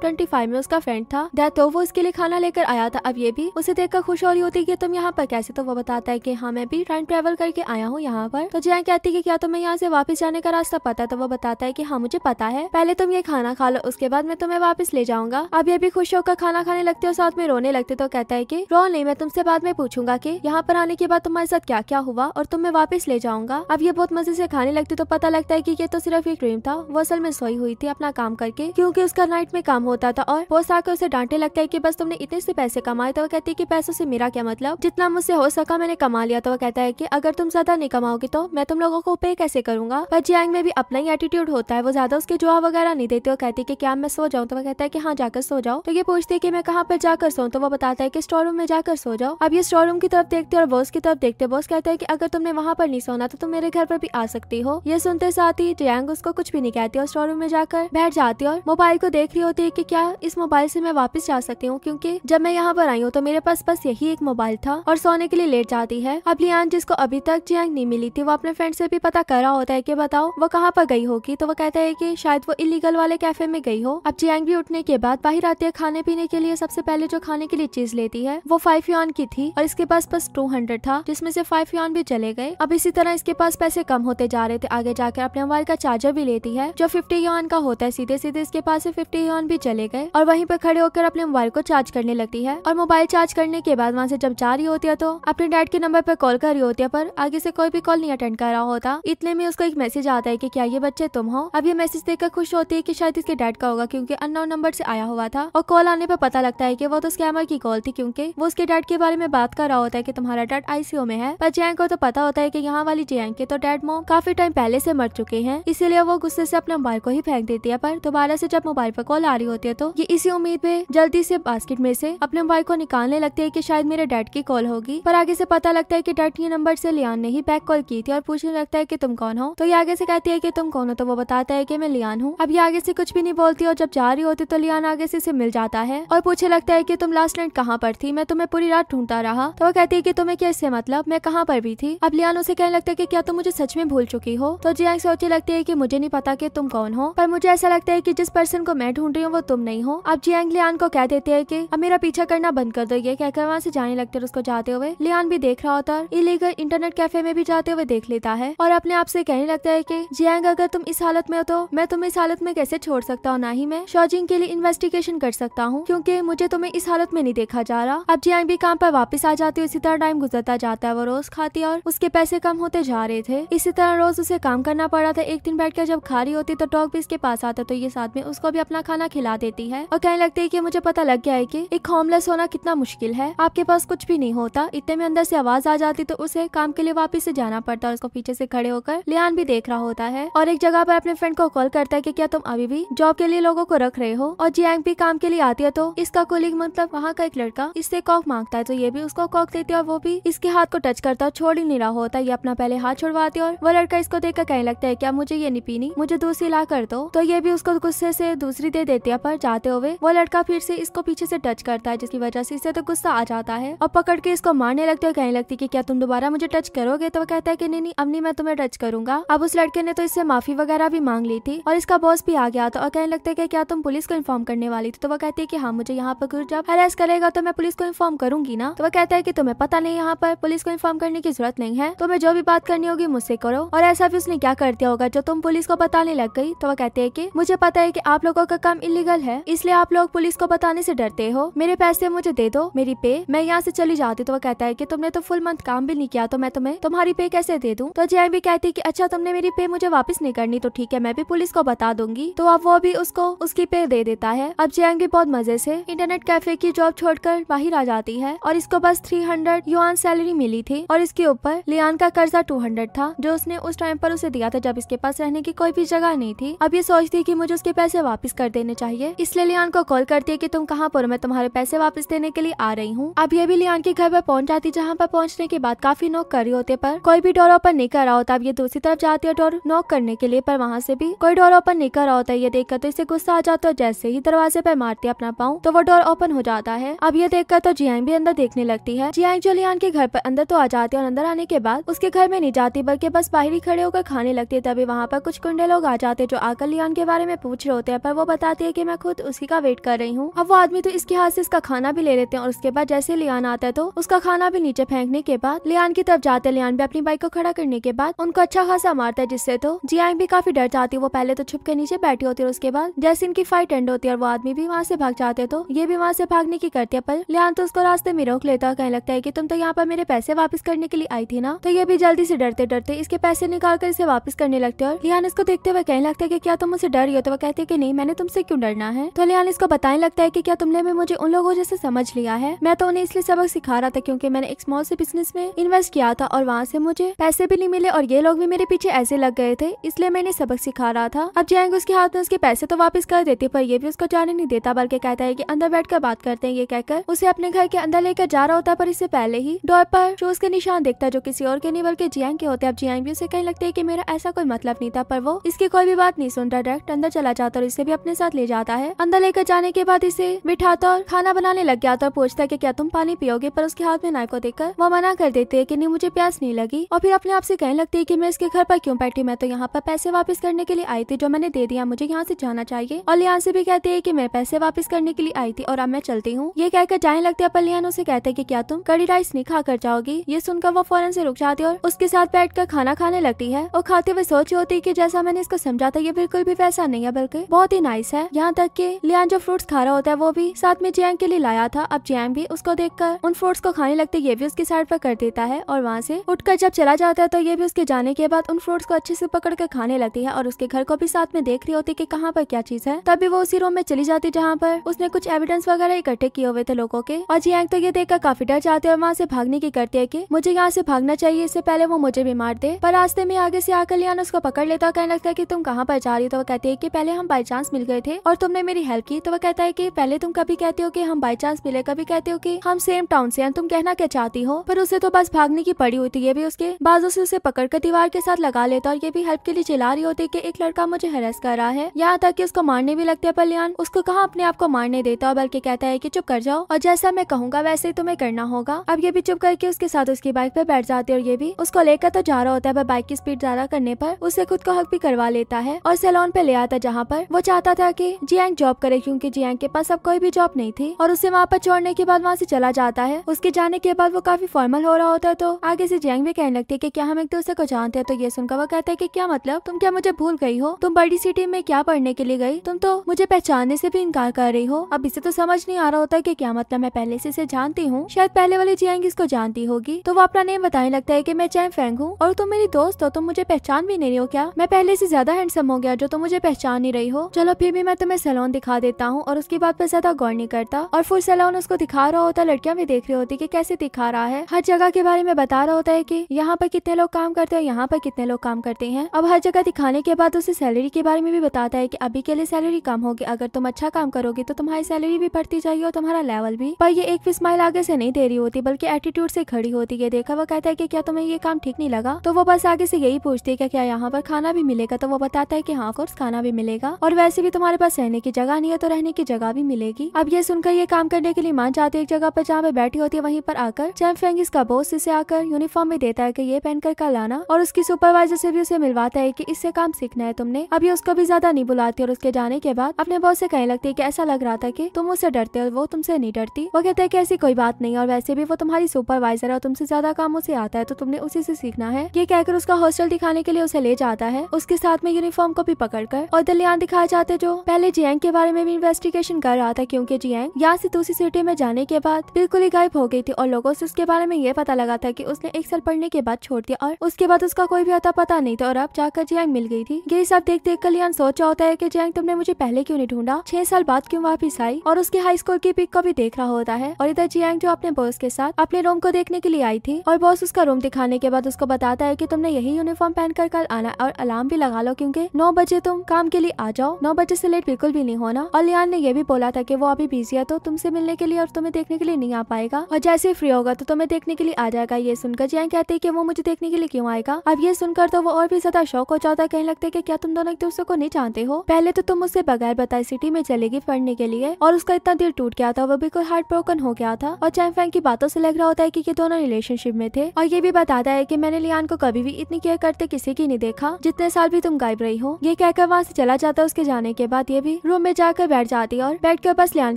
ट्वेंटी फाइव में उसका फ्रेंड था डेथ तो वो इसके लिए खाना लेकर आया था अब ये भी उसे देखकर खुश हो रही होती है तुम यहाँ पर कैसे तो वो बताता है की हाँ मैं भी टाइम ट्रेवल करके आया हूँ यहाँ पर तो जया कहती है की क्या तुम्हें यहाँ से वापस जाने का रास्ता पता है तो वो बताता है की हाँ मुझे पता है पहले तुम ये खाना खा लो उसके बाद मैं तुम्हें वापस ले जाऊंगा अब ये भी खुश होकर खाना खाने लगते और साथ में रोने लगते तो कहता है की रो नहीं मैं तुमसे बाद में पूछूंगा की यहाँ पर आने के बाद तुम्हारे साथ क्या क्या हुआ और तुम मैं वापस ले जाऊंगा अब ये बहुत मजे से खाने लगती तो पता लगता है की ये तो सिर्फ एक ड्रीम था वो असल में सोई हुई थी अपना काम करके क्यूँकी उसका नाइट में काम काम होता था और वो आकर उसे डांटे लगता है की बस तुमने इतने से पैसे कमाए तो वो कहती है की पैसों से मेरा क्या मतलब जितना मुझसे हो सका मैंने कमा लिया तो वो कहता है की अगर तुम ज्यादा नहीं कमाओगे तो मैं तुम लोगों को पे कैसे करूंगा पर जियांग में भी अपना ही एटीट्यूड होता है वो ज्यादा उसके जवाब वगैरह नहीं देते वो कहती है की क्या मैं सो जाऊँ तो वो कहता है की हाँ जाकर सो जाओ तो ये पूछती है की मैं कहाँ पर जाकर सो तो वो बताता है की स्टोर रूम में जाकर सो जाओ अब ये स्टोर रूम की तरफ देखते और बॉस की तरफ देखते बॉस कहते हैं की अगर तुमने वहाँ पर नहीं सोना तो तुम मेरे घर पर भी आ सकती हो ये सुनते साथ ही जियांग उसको कुछ भी नहीं कहती और स्टोर रूम में जाकर बैठ जाती और मोबाइल को देख रही होती हैं कि क्या इस मोबाइल से मैं वापस जा सकती हूँ क्योंकि जब मैं यहाँ पर आई हूँ तो मेरे पास बस यही एक मोबाइल था और सोने के लिए लेट जाती है अब लियान जिसको अभी तक जियांग नहीं मिली थी वो अपने फ्रेंड से भी पता कर रहा होता है की बताओ वो कहाँ पर गई होगी तो वो कहता है की शायद वो इलीगल वाले कैफे में गई हो अब जियांग भी उठने के बाद बाहर आती है खाने पीने के लिए सबसे पहले जो खाने के लिए चीज लेती है वो फाइव यून की थी और इसके पास बस टू हंड्रेड था जिसमे से फाइव यून भी चले गए अब इसी तरह इसके पास पैसे कम होते जा रहे थे आगे जाकर अपने मोबाइल का चार्जर भी लेती है जो फिफ्टी यून का होता है सीधे सीधे इसके पास से फिफ्टी यून भी भी चले गए और वहीं पर खड़े होकर अपने मोबाइल को चार्ज करने लगती है और मोबाइल चार्ज करने के बाद वहाँ से जब जा रही होती है तो अपने डैड के नंबर पर कॉल कर रही होती है पर आगे से कोई भी कॉल नहीं अटेंड कर रहा होता इतने में उसको एक मैसेज आता है की क्या ये बच्चे तुम हो अब ये मैसेज देखकर खुश होती है की शायद इसके डैड का होगा क्यूँकी अननोन नंबर से आया हुआ था और कॉल आने पर पता लगता है की वो तो स्कैमर की कॉल थी क्यूँकी वो उसके डैड के बारे में बात कर रहा होता है की तुम्हारा डैड आईसीयू में है पर जैंग को तो पता होता है की यहाँ वाली जैंग के तो डैड मोम काफी टाइम पहले से मर चुके हैं इसीलिए वो गुस्से से अपने मोबाइल को ही फेंक देती है पर दोबारा से जब मोबाइल पर कॉल आ रही रही होती है तो ये इसी उम्मीद में जल्दी से बास्केट में से अपने भाई को निकालने लगते है की शायद मेरे डैड की कॉल होगी पर आगे से पता लगता है की डैड के नंबर से लियान ने ही बैक कॉल की थी और पूछने लगता है की तुम कौन हो तो ये आगे से कहती है की तुम कौन हो तो वो बताता है की मैं लियान हूँ अब ये आगे से कुछ भी नहीं बोलती और जब जा रही होती तो लियान आगे से मिल जाता है और पूछे लगता है की तुम लास्ट नाइट कहाँ पर थी मैं तुम्हें पूरी रात ढूंढता रहा तो वो कहती है की तुम्हें कैसे मतलब मैं कहाँ पर भी थी अब लियान उसे कहने लगता है की क्या तुम मुझे सच में भूल चुकी हो तो जिया सोचने लगती है की मुझे नहीं पता की तुम कौन हो पर मुझे ऐसा लगता है की जिस पर्सन को मैं ढूंढ रही हूँ वो तुम नहीं हो अब जियांग लियान को कह देते हैं कि अब मेरा पीछा करना बंद कर दो ये कहकर वहाँ से जाने लगते उसको जाते हुए लियान भी देख रहा होता है इलीगल इंटरनेट कैफे में भी जाते हुए देख लेता है और अपने आप से कहने लगता है की जियांग अगर तुम इस हालत में हो तो मैं तुम्हें इस हालत में कैसे छोड़ सकता हूँ ना ही मैं शॉजिंग के लिए इन्वेस्टिगेशन कर सकता हूँ क्यूँकी मुझे तुम्हें इस हालत में नहीं देखा जा रहा अब जियांग भी काम पर वापस आ जाती है इसी तरह टाइम गुजरता जाता है वो रोज खाती और उसके पैसे कम होते जा रहे थे इसी तरह रोज उसे काम करना पड़ा था एक दिन बैठ कर जब खा रही होती तो डॉग भी इसके पास आता तो ये साथ में उसको भी अपना खाना खिला देती है और कहने लगती है की मुझे पता लग गया है की एक होमलेस होना कितना मुश्किल है आपके पास कुछ भी नहीं होता इतने में अंदर से आवाज आ जाती तो उसे काम के लिए वापिस ऐसी जाना पड़ता और उसको पीछे ऐसी खड़े होकर लियान भी देख रहा होता है और एक जगह पर अपने फ्रेंड को कॉल करता है की क्या तुम अभी भी जॉब के लिए लोगो को रख रहे हो और जी भी काम के लिए आती है तो इसका कोलिंग मतलब वहाँ का एक लड़का इससे कॉक मांगता है तो ये भी उसको कॉक देती है और वो भी इसके हाथ को टच करता और छोड़ ही नहीं रहा होता ये अपना पहले हाथ छोड़वाती है और वो लड़का इसको देखकर कहने लगता है क्या मुझे ये नहीं पीनी मुझे दूसरी ला कर दो तो ये भी उसको गुस्से से दूसरी दे देती खटिया पर जाते हुए वो लड़का फिर से इसको पीछे से टच करता है जिसकी वजह से इसे तो गुस्सा आ जाता है और पकड़ के इसको मारने लगते हुए कहने लगती की क्या तुम दोबारा मुझे टच करोगे तो वो कहता है की नहीं नहीं मैं तुम्हें टच करूंगा अब उस लड़के ने तो इससे माफी वगैरह भी मांग ली थी और इसका बॉस भी आ गया था और कहने लगता है क्या तुम पुलिस को इन्फॉर्म करने वाली थी तो वो कहती है की हाँ मुझे यहाँ पर कुछ जब हरेस करेगा तो मैं पुलिस को इन्फॉर्म करूंगी ना तो वो कहता है की तुम्हें पता नहीं यहाँ पर पुलिस को इन्फॉर्म करने की जरूरत नहीं है तुम्हें जो भी बात करनी होगी मुझसे करो और ऐसा भी उसने क्या कर दिया होगा जो तुम पुलिस को बताने लग गई तो वो कहते है की मुझे पता है की आप लोगों का काम इलीगल है इसलिए आप लोग पुलिस को बताने से डरते हो मेरे पैसे मुझे दे दो मेरी पे मैं यहाँ से चली जाती तो वो कहता है की तुमने तो फुल मंथ काम भी नहीं किया तो मैं तुम्हें तुम्हारी पे कैसे दे दूँ तो जय भी कहती की अच्छा तुमने मेरी पे मुझे वापस नहीं करनी तो ठीक है मैं भी पुलिस को बता दूंगी तो अब वो भी उसको उसकी पे दे देता है अब जय भी बहुत मजे से इंटरनेट कैफे की जॉब छोड़कर बाहर आ जाती है और इसको बस थ्री हंड्रेड सैलरी मिली थी और इसके ऊपर लियान का कर्जा टू था जो उसने उस टाइम पर उसे दिया था जब इसके पास रहने की कोई भी जगह नहीं थी अब ये सोचती की मुझे उसके पैसे वापिस कर देने चाहिए इसलिए लियान को कॉल करती है की तुम कहाँ पर मैं तुम्हारे पैसे वापस देने के लिए आ रही हूँ अब ये भी लियान के घर पर पहुँच जाती जहाँ पर पहुँचने के बाद काफी नोक कर रही होते पर कोई भी डोर ओपन नहीं कर रहा होता अब ये दूसरी तरफ जाती है डोर नोक करने के लिए पर वहाँ से भी कोई डोर ओपन नहीं कर रहा होता ये देखकर तो इसे गुस्सा आ जाता है जैसे ही दरवाजे पर मारती है अपना पाँव तो वो डोर ओपन हो जाता है अब ये देखकर तो जियांग भी अंदर देखने लगती है जियांग जो लियान के घर पर अंदर तो आ जाती है और अंदर आने के बाद उसके घर में नहीं जाती बल्कि बस बाहर ही खड़े होकर खाने लगती है तभी वहाँ पर कुछ कुंडे लोग आ जाते जो आकर लियान के बारे में पूछ रहे होते हैं पर वो बताती है कि मैं खुद उसी का वेट कर रही हूँ अब वो आदमी तो इसके हाथ से इसका खाना भी ले लेते हैं और उसके बाद जैसे लियान आता है तो उसका खाना भी नीचे फेंकने के बाद लियान की तरफ जाते लियान भी अपनी बाइक को खड़ा करने के बाद उनको अच्छा खासा मारता है जिससे तो जियांग भी काफी डर जाती है वो पहले तो छुप के नीचे बैठी होती है उसके बाद जैसे इनकी फाइट एंड होती है और वो आदमी भी वहाँ से भाग जाते हैं तो ये भी वहाँ से भागने की करती है पर लियान तो उसको रास्ते में रोक लेता है कहने लगता है की तुम तो यहाँ पर मेरे पैसे वापस करने के लिए आई थी ना तो ये भी जल्दी से डरते डरते इसके पैसे निकाल कर इसे वापस करने लगते और लियान इसको देखते हुए कहने लगता है की क्या तुम उसे डर रही हो तो वो कहते हैं की नहीं मैंने तुमसे क्यों डरना है तो लियान इसको बताने लगता है की क्या तुमने भी मुझे उन लोगों जैसे समझ लिया है मैं तो उन्हें इसलिए सबक सिखा रहा था क्यूँकी मैंने एक स्मॉल से बिजनेस में इन्वेस्ट किया था और वहाँ से मुझे पैसे भी नहीं मिले और ये लोग भी मेरे पीछे ऐसे लग गए थे इसलिए मैंने सबक सिखा रहा था अब जाएंगे उसके हाथ में उसके पैसे तो वापस कर देती पर ये भी उसको जाने नहीं देता बल्कि कहता है की अंदर बैठ कर बात करते हैं ये कहकर उसे अपने घर के अंदर लेकर जा रहा होता है पर इससे पहले ही डोर पर शूज के निशान देखता जो किसी और के नहीं बल्कि जियांग के होते अब जियांग भी उसे कहीं लगते है की मेरा ऐसा कोई मतलब नहीं था पर वो इसकी कोई भी बात नहीं सुनता डायरेक्ट अंदर चला जाता और इसे भी अपने साथ ले जाता है अंदर लेकर जाने के बाद इसे बिठाता और खाना बनाने लग गया था पूछता है क्या तुम पानी पियोगे पर उसके हाथ में नाई को देखकर वो मना कर देती है की नहीं मुझे प्यास नहीं लगी और फिर अपने आप से कहने लगती है की मैं इसके घर पर क्यों बैठी मैं तो यहाँ पर पैसे वापस करने के लिए आई थी जो मैंने दे दिया मुझे यहाँ से जाना चाहिए और लियान से भी कहते है की मैं पैसे वापस करने के लिए आई थी और अब मैं चलती हूँ ये कहकर जाने लगते हैं पर लियान उसे कहते हैं की क्या तुम कड़ी राइस नहीं खा कर जाओगी ये सुनकर वो फौरन से रुक जाती है और उसके साथ बैठ खाना खाने लगती है और खाते हुए सोच होती है की जैसा मैंने इसको समझा था ये बिल्कुल भी वैसा नहीं है बल्कि बहुत ही नाइस है यहाँ तक कि लियान जो फ्रूट्स खा रहा होता है वो भी साथ में जैंग के लिए लाया था अब जैंग भी उसको देखकर उन फ्रूट्स को खाने लगते ये भी उसकी साइड पर कर देता है और वहाँ से उठकर जब चला जाता है तो ये भी उसके जाने के बाद उन फ्रूट्स को अच्छे से पकड़ कर खाने लगती है और उसके घर को भी साथ में देख रही होती की कहाँ पर क्या चीज है तभी वो उसी रूम में चली जाती जहाँ पर उसने कुछ एविडेंस वगैरह इकट्ठे किए हुए थे लोगों के और जैंग तो ये देखकर काफी डर जाते और वहाँ से भागने की करती है की मुझे यहाँ से भागना चाहिए इससे पहले वो मुझे भी मार दे पर रास्ते में आगे से आकर लियान उसको पकड़ लेता कहने लगता है की तुम कहाँ पर जा रही हो तो वो कहती है की पहले हम बाई चांस मिल गए थे और तुमने मेरी हेल्प की तो वो कहता है की पहले तुम कभी कहते हो की हम बाई चांस मिले कभी कहते हो की हम सेम टाउन से हैं तुम कहना क्या चाहती हो पर उसे तो बस भागने की पड़ी होती है ये भी उसके बाजू से उसे पकड़ कर दीवार के साथ लगा लेता और ये भी हेल्प के लिए चिल्ला रही होती की एक लड़का मुझे हेरस कर रहा है यहाँ तक की उसको मारने भी लगते है पर लियान उसको कहा अपने आप को मारने देता और बल्कि कहता है की चुप कर जाओ और जैसा मैं कहूँगा वैसे ही तुम्हें करना होगा अब ये भी चुप करके उसके साथ उसकी बाइक पे बैठ जाती है और ये भी उसको लेकर तो जा रहा होता है पर बाइक की स्पीड ज्यादा करने पर उसे खुद को हक भी करवा लेता है और सैलोन पे ले आता जहाँ पर वो चाहता था कि जियांग जॉब करे क्योंकि जियांग के पास अब कोई भी जॉब नहीं थी और उसे वहाँ पर छोड़ने के बाद वहाँ से चला जाता है उसके जाने के बाद वो काफी फॉर्मल हो रहा होता है तो आगे से जियांग भी कहने लगती है की क्या हम एक दूसरे को जानते हैं तो ये सुनकर वो कहता है की क्या मतलब तुम क्या मुझे भूल गई हो तुम बड़ी सिटी में क्या पढ़ने के लिए गई तुम तो मुझे पहचानने से भी इनकार कर रही हो अब इसे तो समझ नहीं आ रहा होता की क्या मतलब मैं पहले से इसे जानती हूँ शायद पहले वाली जियांग इसको जानती होगी तो वो अपना नेम बताने लगता है की मैं चैंग फेंग हूँ और तुम मेरी दोस्त हो तुम मुझे पहचान भी नहीं रही हो क्या मैं पहले से ज्यादा हैंडसम हो गया जो तुम मुझे पहचान नहीं रही हो चलो फिर भी मैं तुम्हें तो सलोन दिखा देता हूँ और उसके बाद पे ज्यादा गौर नहीं करता और फुल सलोन उसको दिखा रहा होता लड़कियां भी देख रही होती की कैसे दिखा रहा है हर जगह के बारे में बता रहा होता है की यहाँ पर कितने लोग काम करते हैं यहाँ पर कितने लोग काम करते हैं अब हर जगह दिखाने के बाद उसे सैलरी के बारे में भी बताता है की अभी के लिए सैलरी कम होगी अगर तुम अच्छा काम करोगे तो तुम्हारी सैलरी भी बढ़ती जाएगी और तुम्हारा लेवल भी पर ये एक भी स्माइल आगे से नहीं दे रही होती बल्कि एटीट्यूड से खड़ी होती है देखा वो कहता है की क्या तुम्हें ये काम ठीक नहीं लगा तो वो बस आगे से यही पूछती है क्या यहाँ पर खाना भी मिलेगा तो वो बताता है की हाँ कोर्स खाना भी मिलेगा और वैसे भी तुम्हारे पास पास रहने की जगह नहीं है तो रहने की जगह भी मिलेगी अब ये सुनकर ये काम करने के लिए मान जाती है एक जगह पर जहाँ पे बैठी होती है वहीं पर आकर चैम फेंग इसका बॉस इसे आकर यूनिफॉर्म में देता है की ये पहनकर कल आना और उसकी सुपरवाइजर से भी उसे मिलवाता है की इससे काम सीखना है तुमने अब ये उसको भी ज्यादा नहीं बुलाती और उसके जाने के बाद अपने बॉस से कहने लगती है की ऐसा लग रहा था की तुम उसे डरते और वो तुमसे नहीं डरती वो कहते हैं की ऐसी कोई बात नहीं और वैसे भी वो तुम्हारी सुपरवाइजर है और तुमसे ज्यादा काम उसे आता है तो तुमने उसी से सीखना है ये कहकर उसका हॉस्टल दिखाने के लिए उसे ले जाता है उसके साथ में यूनिफॉर्म को भी कर और दलियान दिखाया जाते जो पहले पहले जियांग के बारे में भी इन्वेस्टिगेशन कर रहा था क्योंकि जियांग यहाँ से दूसरी सिटी में जाने के बाद बिल्कुल ही गायब हो गई थी और लोगों से उसके बारे में ये पता लगा था कि उसने एक साल पढ़ने के बाद छोड़ दिया और उसके बाद उसका कोई भी अता पता नहीं था और अब जाकर जियांग मिल गई थी ये सब देख देख कर लियान सोचा होता है की जियांग तुमने मुझे पहले क्यों नहीं ढूंढा छह साल बाद क्यों वापिस आई और उसके हाई स्कूल की पिक को भी देख रहा होता है और इधर जियांग जो अपने बॉस के साथ अपने रूम को देखने के लिए आई थी और बॉस उसका रूम दिखाने के बाद उसको बताता है की तुमने यही यूनिफॉर्म पहनकर कल आना और अलार्म भी लगा लो क्यूँकी नौ बजे तुम काम के लिए आ जाओ नौ बजे से लेट बिल्कुल भी नहीं होना और लियान ने यह भी बोला था की वो अभी बिजी है तो तुमसे मिलने के लिए और तुम्हें देखने के लिए नहीं आ पाएगा और जैसे ही फ्री होगा तो तुम्हें देखने के लिए आ जाएगा ये सुनकर जैन कहते हैं कि वो मुझे देखने के लिए क्यों आएगा अब ये सुनकर तो वो और भी ज्यादा शौक हो जाता है कहने लगता है की क्या तुम दोनों एक दूसरे को नहीं जानते हो पहले तो तुम उससे बगैर बताए सिटी में चलेगी पढ़ने के लिए और उसका इतना दिल टूट गया था वो बिल्कुल हार्ट ब्रोकन हो गया था और चैन फैंग की बातों से लग रहा होता है की ये दोनों रिलेशनशिप में थे और ये भी बताता है की मैंने लियान को कभी भी इतनी केयर करते किसी की नहीं देखा जितने साल भी तुम गायब रही हो ये कहकर वहाँ से चला जाता है उसके जाने के बाद ये भी रूम में जाकर बैठ जाती है और बैठ कर बस लियान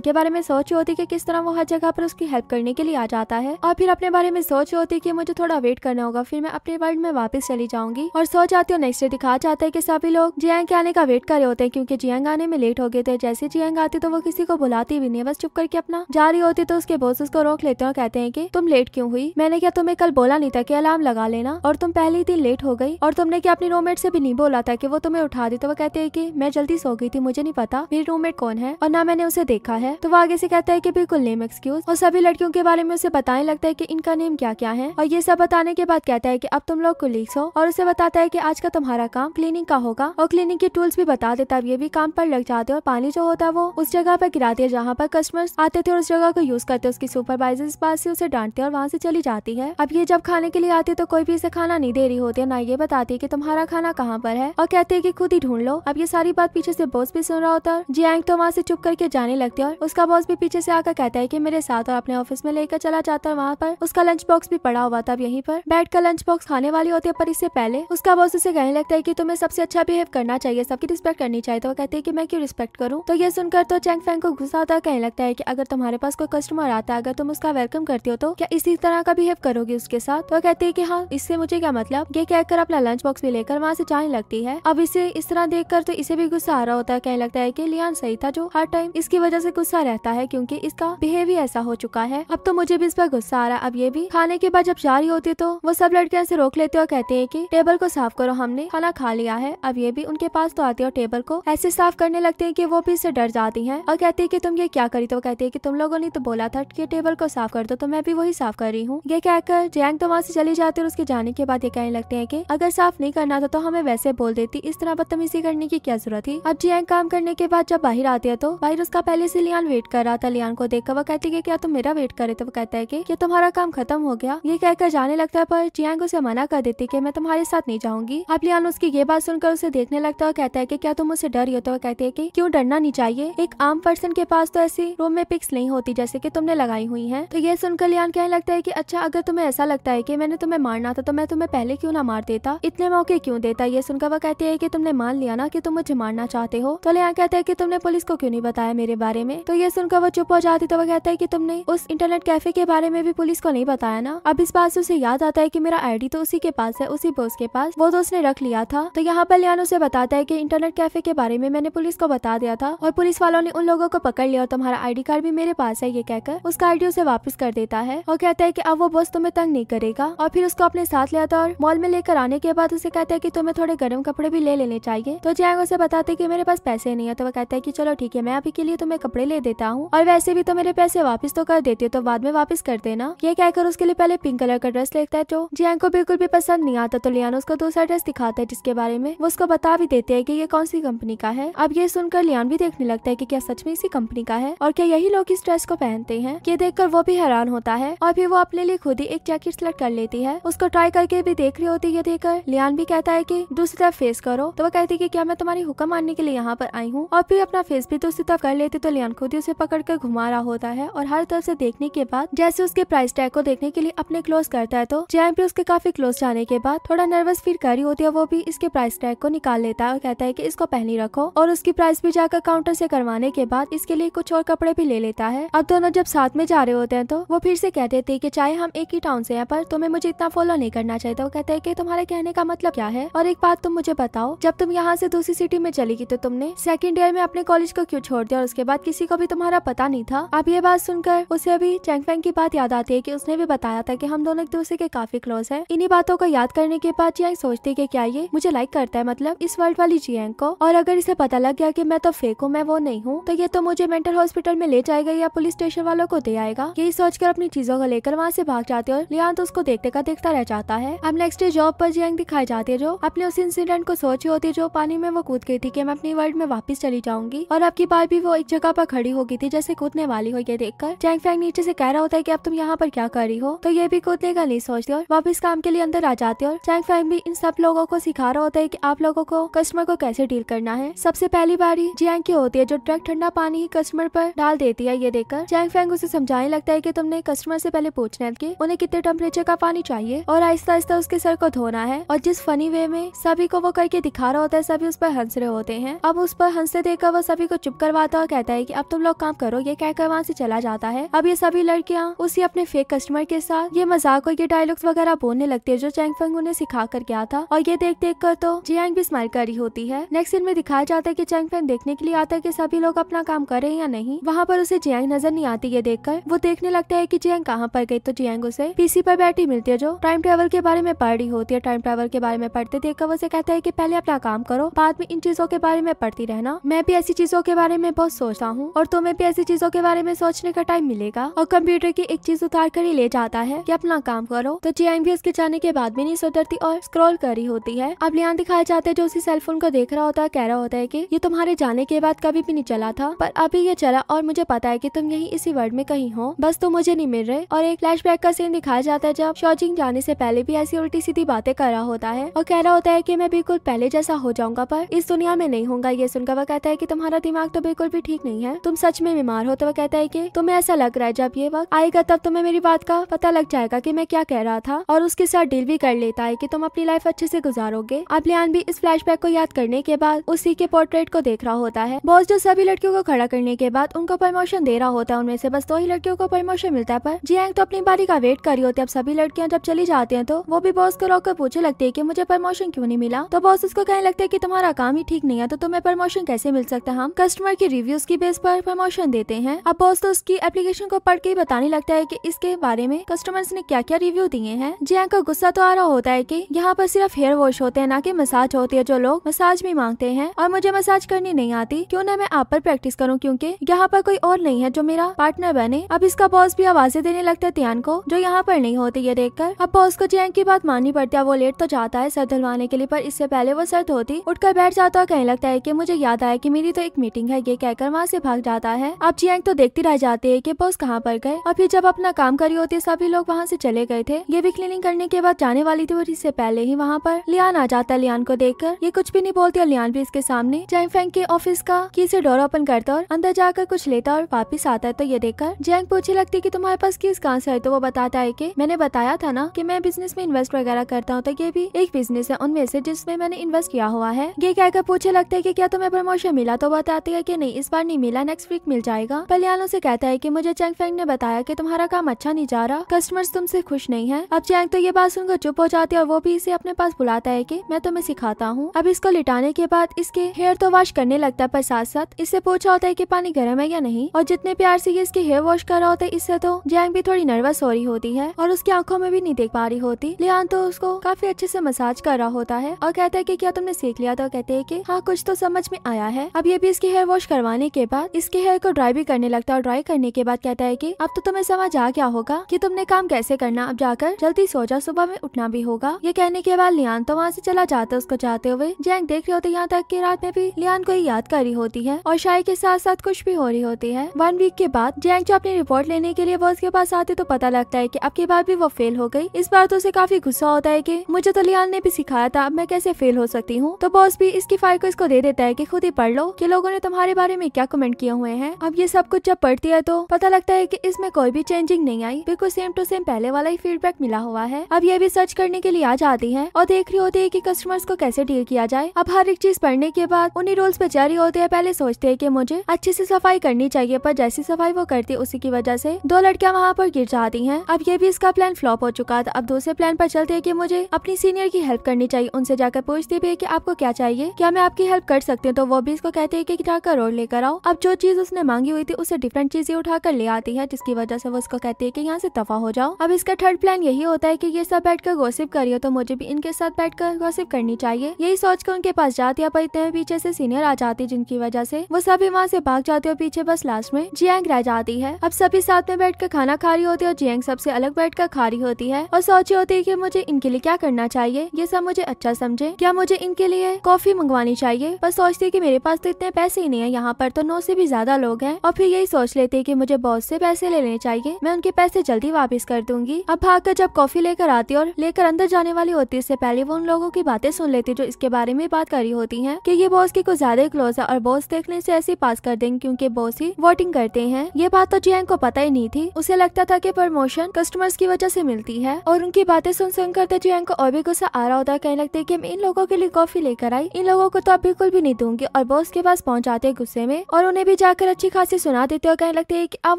के बारे में सोच रही होती की किस तरह वो हर जगह पर उसकी हेल्प करने के लिए आ जाता है और फिर अपने बारे में सोच रही होती की मुझे थोड़ा वेट करना होगा फिर मैं अपने वर्ल्ड में वापस चली जाऊंगी और सो जाती हूँ नेक्स्ट डे दिखा जाता है की सभी लोग जियांग के आने का वेट कर रहे होते हैं क्यूँकी जियांग आने में लेट हो गए थे जैसे जियांग आती तो वो किसी को बुलाती भी नहीं बस चुप करके अपना जा रही होती तो उसके बोस उसको रोक लेते हैं और कहते हैं की तुम लेट क्यूँ हुई मैंने क्या तुम्हें कल बोला नहीं था की अलार्म लगा लेना और तुम पहले ही दिन लेट हो गई और तुमने क्या अपनी रोममेट से भी नहीं बोला था की वो तुम्हें उठा दी तो वो कहते हैं की मैं जल्दी सो गई थी मुझे नहीं पता रूम रूममेट कौन है और ना मैंने उसे देखा है तो वो आगे से कहता है की बिल्कुल नेम एक्सक्यूज और सभी लड़कियों के बारे में उसे बताने लगता है की इनका नेम क्या क्या है और ये सब बताने के बाद कहता है की अब तुम लोग कुलीग्स हो और उसे बताता है की आज का तुम्हारा काम क्लीनिंग का होगा और क्लीनिंग के टूल्स भी बता देता है ये भी काम पर लग जाते और पानी जो होता है वो उस जगह पर गिराती है जहाँ पर कस्टमर्स आते थे और उस जगह को यूज करते उसकी सुपरवाइजर इस बात से उसे डांटते है और वहाँ से चली जाती है अब ये जब खाने के लिए आती है तो कोई भी इसे खाना नहीं दे रही होती है ना ये बताती है की तुम्हारा खाना कहाँ पर है और कहते है की खुद ही ढूंढ लो अब ये सारी बात पीछे से बोस भी सुन सुन रहा होता है जियांग तो वहाँ से चुप करके जाने लगते है और उसका बॉस भी पीछे से आकर कहता है की मेरे साथ और अपने ऑफिस में लेकर चला जाता है वहाँ पर उसका लंच बॉक्स भी पड़ा हुआ था अब यहीं पर बैठ कर लंच बॉक्स खाने वाली होती है पर इससे पहले उसका बॉस उसे कहने लगता है की तुम्हें सबसे अच्छा बिहेव करना चाहिए सबकी रिस्पेक्ट करनी चाहिए तो वो कहते हैं की मैं क्यों रिस्पेक्ट करूँ तो ये सुनकर तो चैंग फैंग को गुस्सा होता कहने लगता है की अगर तुम्हारे पास कोई कस्टमर आता है अगर तुम उसका वेलकम करती हो तो क्या इसी तरह का बिहेव करोगे उसके साथ तो वो कहते हैं की हाँ इससे मुझे क्या मतलब ये कहकर अपना लंच बॉक्स भी लेकर वहाँ से जाने लगती है अब इसे इस तरह देखकर तो इसे भी गुस्सा आ रहा होता है कहने लगता है की लियान सही था जो हर टाइम इसकी वजह से गुस्सा रहता है क्योंकि इसका बिहेवियर ऐसा हो चुका है अब तो मुझे भी इस पर गुस्सा आ रहा अब ये भी खाने के बाद जब जा रही होती तो वो सब लड़कियाँ ऐसी रोक लेते और कहते हैं की टेबल को साफ करो हमने खाना खा लिया है अब ये भी उनके पास तो आती है और टेबल को ऐसे साफ करने लगते है की वो भी इससे डर जाती है और कहती है की तुम ये क्या करी तो कहती है की तुम लोगों ने तो बोला था की टेबल को साफ कर दो तो मैं भी वही साफ कर रही हूँ ये कहकर जैंग तो वहाँ ऐसी चली जाती है और उसके जाने के बाद ये कहने लगते है की अगर साफ नहीं करना था तो हमें वैसे बोल देती इस तरह बदतमीजी करने की क्या जरूरत थी अब जियांग काम कर करने के बाद जब बाहर आती है तो बाहर उसका पहले से लियान वेट कर रहा था लियान को देखकर वो कहती है क्या तुम मेरा वेट रहे थे वो कहता है की तुम्हारा काम खत्म हो गया ये कहकर जाने लगता है पर चियांग उसे मना कर देती की मैं तुम्हारे साथ नहीं जाऊंगी अब लियान उसकी ये बात सुनकर उसे देखने लगता है और कहता है की क्या तुम उसे डर हो तो वो कहते हैं की क्यूँ डरना नहीं चाहिए एक आम पर्सन के पास तो ऐसी रूम में पिक्स नहीं होती जैसे की तुमने लगाई हुई है तो ये सुनकर लियान कहने लगता है की अच्छा अगर तुम्हें ऐसा लगता है की मैंने तुम्हें मारना था तो मैं तुम्हें पहले क्यों ना मार देता इतने मौके क्यों देता ये सुनकर वो कहते है की तुमने मान लिया ना की तुम मुझे मारना चाहते हो तो यहाँ कहता है कि तुमने पुलिस को क्यों नहीं बताया मेरे बारे में तो ये सुनकर वो चुप हो जाती तो वो कहता है कि तुमने उस इंटरनेट कैफे के बारे में भी पुलिस को नहीं बताया ना अब इस बात से उसे याद आता है की मेरा आईडी तो उसी के पास है उसी बोस के पास वो तो उसने रख लिया था तो यहाँ पर लियान उसे बताता है की इंटरनेट कैफे के बारे में मैंने पुलिस को बता दिया था और पुलिस वालों ने उन लोगों को पकड़ लिया और तुम्हारा आई कार्ड भी मेरे पास है ये कहकर उसका आईडी उसे वापस कर देता है और कहता है की अब वो बोस तुम्हें तंग नहीं करेगा और फिर उसको अपने साथ ले आता और मॉल में लेकर आने के बाद उसे कहता है की तुम्हें थोड़े गर्म कपड़े भी ले लेने चाहिए तो जैंग उसे बताते की मेरे पास पैसे नहीं है तो वह कहता है की चलो ठीक है मैं अभी के लिए तुम्हें कपड़े ले देता हूँ और वैसे भी तो मेरे पैसे वापस तो कर देती हो तो बाद में वापस कर देना ये कहकर उसके लिए पहले पिंक कलर का ड्रेस लेता है जो जियांग को बिल्कुल भी पसंद नहीं आता तो लियान उसको दूसरा ड्रेस दिखाता है जिसके बारे में वो उसको बता भी देते है की ये कौन सी कंपनी का है अब ये सुनकर लियान भी देखने लगता है की क्या सच में इसी कंपनी का है और क्या यही लोग इस ड्रेस को पहनते हैं ये कर वो भी हैरान होता है और फिर वो अपने लिए खुद ही एक जैकेट सिलेक्ट कर लेती है उसको ट्राई करके भी देख रही होती है देखकर लियान भी कहता है की दूसरी तरफ फेस करो तो वो कहती है की क्या मैं तुम्हारी हुक्म मानने के लिए यहाँ पर आई आई हूँ और फिर अपना फेस भी दूसरी तो तरफ कर लेती तो लियान खुद ही उसे पकड़ कर घुमा रहा होता है और हर तरह से देखने के बाद जैसे उसके प्राइस टैग को देखने के लिए अपने क्लोज करता है तो जैम भी उसके काफी क्लोज जाने के बाद थोड़ा नर्वस फील कर रही होती है वो भी इसके प्राइस टैग को निकाल लेता है और कहता है की इसको पहनी रखो और उसकी प्राइस भी जाकर काउंटर से करवाने के बाद इसके लिए कुछ और कपड़े भी ले लेता है अब दोनों जब साथ में जा रहे होते हैं तो वो फिर से कह देती है की चाहे हम एक ही टाउन से है पर तुम्हें मुझे इतना फॉलो नहीं करना चाहिए तो वो कहते हैं की तुम्हारे कहने का मतलब क्या है और एक बात तुम मुझे बताओ जब तुम यहाँ से दूसरी सिटी में चलेगी तो तुमने बैक इंडिया में अपने कॉलेज को क्यों छोड़ दिया और उसके बाद किसी को भी तुम्हारा पता नहीं था अब ये बात सुनकर उसे अभी चैंग फैंग की बात याद आती है की उसने भी बताया था की हम दोनों एक दूसरे के काफी क्लोज है इन्हीं बातों को याद करने के बाद चियांग सोचती की क्या ये मुझे लाइक करता है मतलब इस वर्ल्ड वाली चियांग को और अगर इसे पता लग गया की मैं तो फेक हूँ मैं वो नहीं हूँ तो ये तो मुझे मेंटल हॉस्पिटल में ले जाएगा या पुलिस स्टेशन वालों को दे आएगा यही सोचकर अपनी चीजों को लेकर वहाँ से भाग जाते और लिया तो उसको देखते का देखता रह जाता है अब नेक्स्ट डे जॉब पर जियांग दिखाई जाती है जो अपने उस इंसिडेंट को सोची होती है जो पानी में वो कूद गई थी की मैं अपनी वर्ल्ड में वापस वापस चली जाऊंगी और अब की बार भी वो एक जगह पर खड़ी हो गई थी जैसे कूदने वाली हो ये देखकर चैंग फैंग नीचे से कह रहा होता है की अब तुम यहाँ पर क्या कर रही हो तो ये भी कूदने का नहीं सोचती और वापिस काम के लिए अंदर आ जाते और चैंग फैंग भी इन सब लोगों को सिखा रहा होता है की आप लोगों को कस्टमर को कैसे डील करना है सबसे पहली बारी जियांग की होती है जो डायरेक्ट ठंडा पानी ही कस्टमर पर डाल देती है ये देखकर चैंग फैंग उसे समझाने लगता है की तुमने कस्टमर से पहले पूछना है की उन्हें कितने टेम्परेचर का पानी चाहिए और आहिस्ता आहिस्ता उसके सर को धोना है और जिस फनी वे में सभी को वो करके दिखा रहा होता है सभी उस पर हंस रहे होते हैं अब उस पर और हंसते देखकर वह सभी को चुप करवाता और कहता है की अब तुम लोग काम करो ये कहकर वहाँ से चला जाता है अब ये सभी लड़कियाँ उसी अपने फेक कस्टमर के साथ ये मजाक और ये डायलॉग्स वगैरह बोलने लगती है जो चैंग फंग उन्हें सिखा कर गया था और ये देख देख कर तो जियांग भी स्माइल कर रही होती है नेक्स्ट सीन में दिखाया जाता है की चैंग फंग देखने के लिए आता है की सभी लोग अपना काम कर रहे हैं या नहीं वहाँ पर उसे जियांग नजर नहीं आती ये कर वो देखने लगता है की जियांग कहाँ पर गई तो जियांग उसे पीसी पर बैठी मिलती है जो टाइम ट्रेवल के बारे में पढ़ रही होती है टाइम ट्रेवल के बारे में पढ़ते देखकर उसे कहता है की पहले अपना काम करो बाद में इन चीजों के बारे में पढ़ती रहे है ना मैं भी ऐसी चीजों के बारे में बहुत सोचता हूँ और तुम्हें भी ऐसी चीजों के बारे में सोचने का टाइम मिलेगा और कंप्यूटर की एक चीज उतार कर ही ले जाता है की अपना काम करो तो जी भी के जाने के बाद भी नहीं सुधरती और स्क्रोल कर रही होती है अब लिया दिखाया जाता है जो उसी सेलफोन को देख रहा होता है कह रहा होता है की ये तुम्हारे जाने के बाद कभी भी नहीं चला था पर अभी ये चला और मुझे पता है की तुम यही इसी वर्ड में कहीं हो बस तुम मुझे नहीं मिल रहे और एक फ्लैश का सीन दिखाया जाता है जब शॉचिंग जाने से पहले भी ऐसी उल्टी सीधी बातें कर रहा होता है और कह रहा होता है की मैं बिल्कुल पहले जैसा हो जाऊंगा पर इस दुनिया में नहीं होगा ये सुनकर उनका वह कहता है कि तुम्हारा दिमाग तो बिल्कुल भी ठीक नहीं है तुम सच में बीमार हो तो वह कहता है कि तुम्हें ऐसा लग रहा है जब ये वक्त आएगा तब तुम्हें मेरी बात का पता लग जाएगा कि मैं क्या कह रहा था और उसके साथ डील भी कर लेता है कि तुम अपनी लाइफ अच्छे से गुजारोगे अब लियान भी इस फ्लैश को याद करने के बाद उसी के पोर्ट्रेट को देख रहा होता है बॉस जो सभी लड़कियों को खड़ा करने के बाद उनको प्रमोशन दे रहा होता है उनमें से बस दो ही लड़कियों को प्रमोशन मिलता है पर जियांग तो अपनी बारी का वेट कर रही होती है अब सभी लड़कियां जब चली जाती हैं तो वो भी बॉस को रोक कर पूछे लगती है की मुझे प्रमोशन क्यों नहीं मिला तो बॉस उसको कहने लगता है की तुम्हारा काम ही ठीक नहीं है तो तुम्हें प्रमोशन प्रमोशन कैसे मिल सकता है हम कस्टमर के रिव्यूज की बेस पर प्रमोशन देते हैं अब बॉस तो उसकी एप्लीकेशन को पढ़ के बताने लगता है की इसके बारे में कस्टमर्स ने क्या क्या रिव्यू दिए हैं जिया हाँ, का गुस्सा तो आ रहा होता है की यहाँ पर सिर्फ हेयर वॉश होते हैं ना की मसाज होती है जो लोग मसाज भी मांगते हैं और मुझे मसाज करनी नहीं आती क्यों ना मैं आप पर प्रैक्टिस करूँ क्यूँकी यहाँ पर कोई और नहीं है जो मेरा पार्टनर बने अब इसका बॉस भी आवाजें देने लगता है तियान को जो यहाँ पर नहीं होती ये कर अब बॉस को जैन हाँ, की बात माननी पड़ती है वो लेट तो जाता है सर धुलवाने के लिए पर इससे पहले वो सर धोती उठकर बैठ जाता और कहने लगता है की मुझे याद आया कि मेरी तो एक मीटिंग है ये कहकर वहाँ से भाग जाता है अब जियांग तो देखती रह जाती है कि बॉस कहाँ पर गए और फिर जब अपना काम करी होती सभी लोग वहाँ से चले गए थे ये भी क्लीनिंग करने के बाद जाने वाली थी और इससे पहले ही वहाँ पर लियान आ जाता है लियान को देख ये कुछ भी नहीं बोलती और लियान भी इसके सामने जैंग फैंग के ऑफिस का की से डोर ओपन करता और अंदर जाकर कुछ लेता और वापिस आता है तो ये देखकर जैंग पूछे लगती की तुम्हारे पास किस कहाँ से है तो वो बताता है की मैंने बताया था ना की मैं बिजनेस में इन्वेस्ट वगैरह करता हूँ तो ये भी एक बिजनेस है उनमें से जिसमे मैंने इन्वेस्ट किया हुआ है ये कहकर पूछे लगता है की क्या तुम्हें प्रमोशन मिला तो बताती है कि नहीं इस बार नहीं मिला नेक्स्ट वीक मिल जाएगा पलियालो से कहता है कि मुझे चैंग फेंग ने बताया कि तुम्हारा काम अच्छा नहीं जा रहा कस्टमर्स तुमसे खुश नहीं है अब चैंग तो ये बात सुनकर चुप हो जाती है और वो भी इसे अपने पास बुलाता है की मैं तुम्हें सिखाता हूँ अब इसको लिटाने के बाद इसके हेयर तो वॉश करने लगता है पर साथ साथ इससे पूछा होता है की पानी गर्म है या नहीं और जितने प्यार से ये इसके हेयर वॉश कर रहा होता है इससे तो जैंग भी थोड़ी नर्वस हो रही होती है और उसकी आंखों में भी नहीं देख पा रही होती लियान तो उसको काफी अच्छे से मसाज कर रहा होता है और कहता है की क्या तुमने सीख लिया तो कहते है की हाँ कुछ तो समझ में आया है अब ये भी इसके हेयर वॉश करवाने के बाद इसके हेयर को ड्राई भी करने लगता है और ड्राई करने के बाद कहता है की अब तो तुम्हें समझ आ गया होगा की तुमने काम कैसे करना अब जाकर जल्दी सो जा सुबह में उठना भी होगा ये कहने के बाद लियान तो वहाँ ऐसी चला जाता है उसको जाते हुए जैंग देख रहे होते यहाँ तक की रात में भी लियान को याद कर रही होती है और शाही के साथ साथ कुछ भी हो रही होती है वन वीक के बाद जैंग जो अपनी रिपोर्ट लेने के लिए बॉस के पास आते तो पता लगता है की अब की बार भी वो फेल हो गई इस बार तो उसे काफी गुस्सा होता है की मुझे तो लियान ने भी सिखाया था अब मैं कैसे फेल हो सकती हूँ तो बॉस भी इसकी फाइल को इसको दे देता है की खुद ही पढ़ लो कि लोगों ने तुम्हारे बारे में क्या कमेंट किए हुए हैं अब ये सब कुछ जब पढ़ती है तो पता लगता है की इसमें कोई भी चेंजिंग नहीं आई बिल्कुल सेम टू सेम पहले वाला ही फीडबैक मिला हुआ है अब ये भी सर्च करने के लिए आ जाती है और देख रही होती है की कस्टमर्स को कैसे डील किया जाए अब हर एक चीज पढ़ने के बाद उन्हीं रोल्स पे जारी होते हैं पहले सोचते है की मुझे अच्छे से सफाई करनी चाहिए पर जैसी सफाई वो करती उसी की वजह ऐसी दो लड़कियाँ वहाँ पर गिर जाती है अब ये भी इसका प्लान फ्लॉप हो चुका था अब दूसरे प्लान पर चलते है की मुझे अपनी सीनियर की हेल्प करनी चाहिए उनसे जाकर पूछती भी है कि आपको क्या चाहिए क्या मैं आपकी हेल्प कर सकती हूँ तो वो भी इसको कहते है कि जाकर और लेकर आओ अब जो चीज उसने मांगी हुई थी उसे डिफरेंट चीजें उठाकर ले आती है जिसकी वजह से वो उसको कहती है की यहाँ से दफा हो जाओ अब इसका थर्ड प्लान यही होता है की ये सब बैठ कर गोसिप करियो तो मुझे भी इनके साथ बैठ कर गोसिप करनी चाहिए यही सोच कर उनके पास जाती है पर इतने में पीछे से सीनियर आ जाती जिनकी वजह से वो सभी वहाँ से भाग जाते और पीछे बस लास्ट में जियांग रह जाती है अब सभी साथ में बैठ कर खाना खा रही होती है और जियांग सबसे अलग बैठ कर खा रही होती है और सोची होती है की मुझे इनके लिए क्या करना चाहिए ये सब मुझे अच्छा समझे क्या मुझे इनके लिए कॉफी मंगवानी चाहिए बस सोचती सोचते कि मेरे पास तो इतने पैसे ही नहीं है यहाँ पर तो नौ से भी ज्यादा लोग हैं और फिर यही सोच लेते कि मुझे बॉस से पैसे ले लेने चाहिए मैं उनके पैसे जल्दी वापस कर दूंगी अब भागकर जब कॉफी लेकर आती और लेकर अंदर जाने वाली होती इससे पहले वो उन लोगों की बातें सुन लेती जो इसके बारे में बात करी होती है की ये बॉस की कुछ ज्यादा क्लोज है और बॉस देखने ऐसी ऐसी पास कर देंगे क्यूँकी बॉस ही वोटिंग करते हैं ये बात तो जियांग को पता ही नहीं थी उसे लगता था की प्रमोशन कस्टमर्स की वजह ऐसी मिलती है और उनकी बातें सुन सुन करते तो जियांग को और भी गुस्सा आ रहा होता कहने लगते की इन लोगों के लिए कॉफी लेकर आई इन लोगों को तो अब बिल्कुल भी नहीं दूंगी होंगे और बॉस के पास पहुंचाते हैं गुस्से में और उन्हें भी जाकर अच्छी खासी सुना देते और कहने लगते है की आप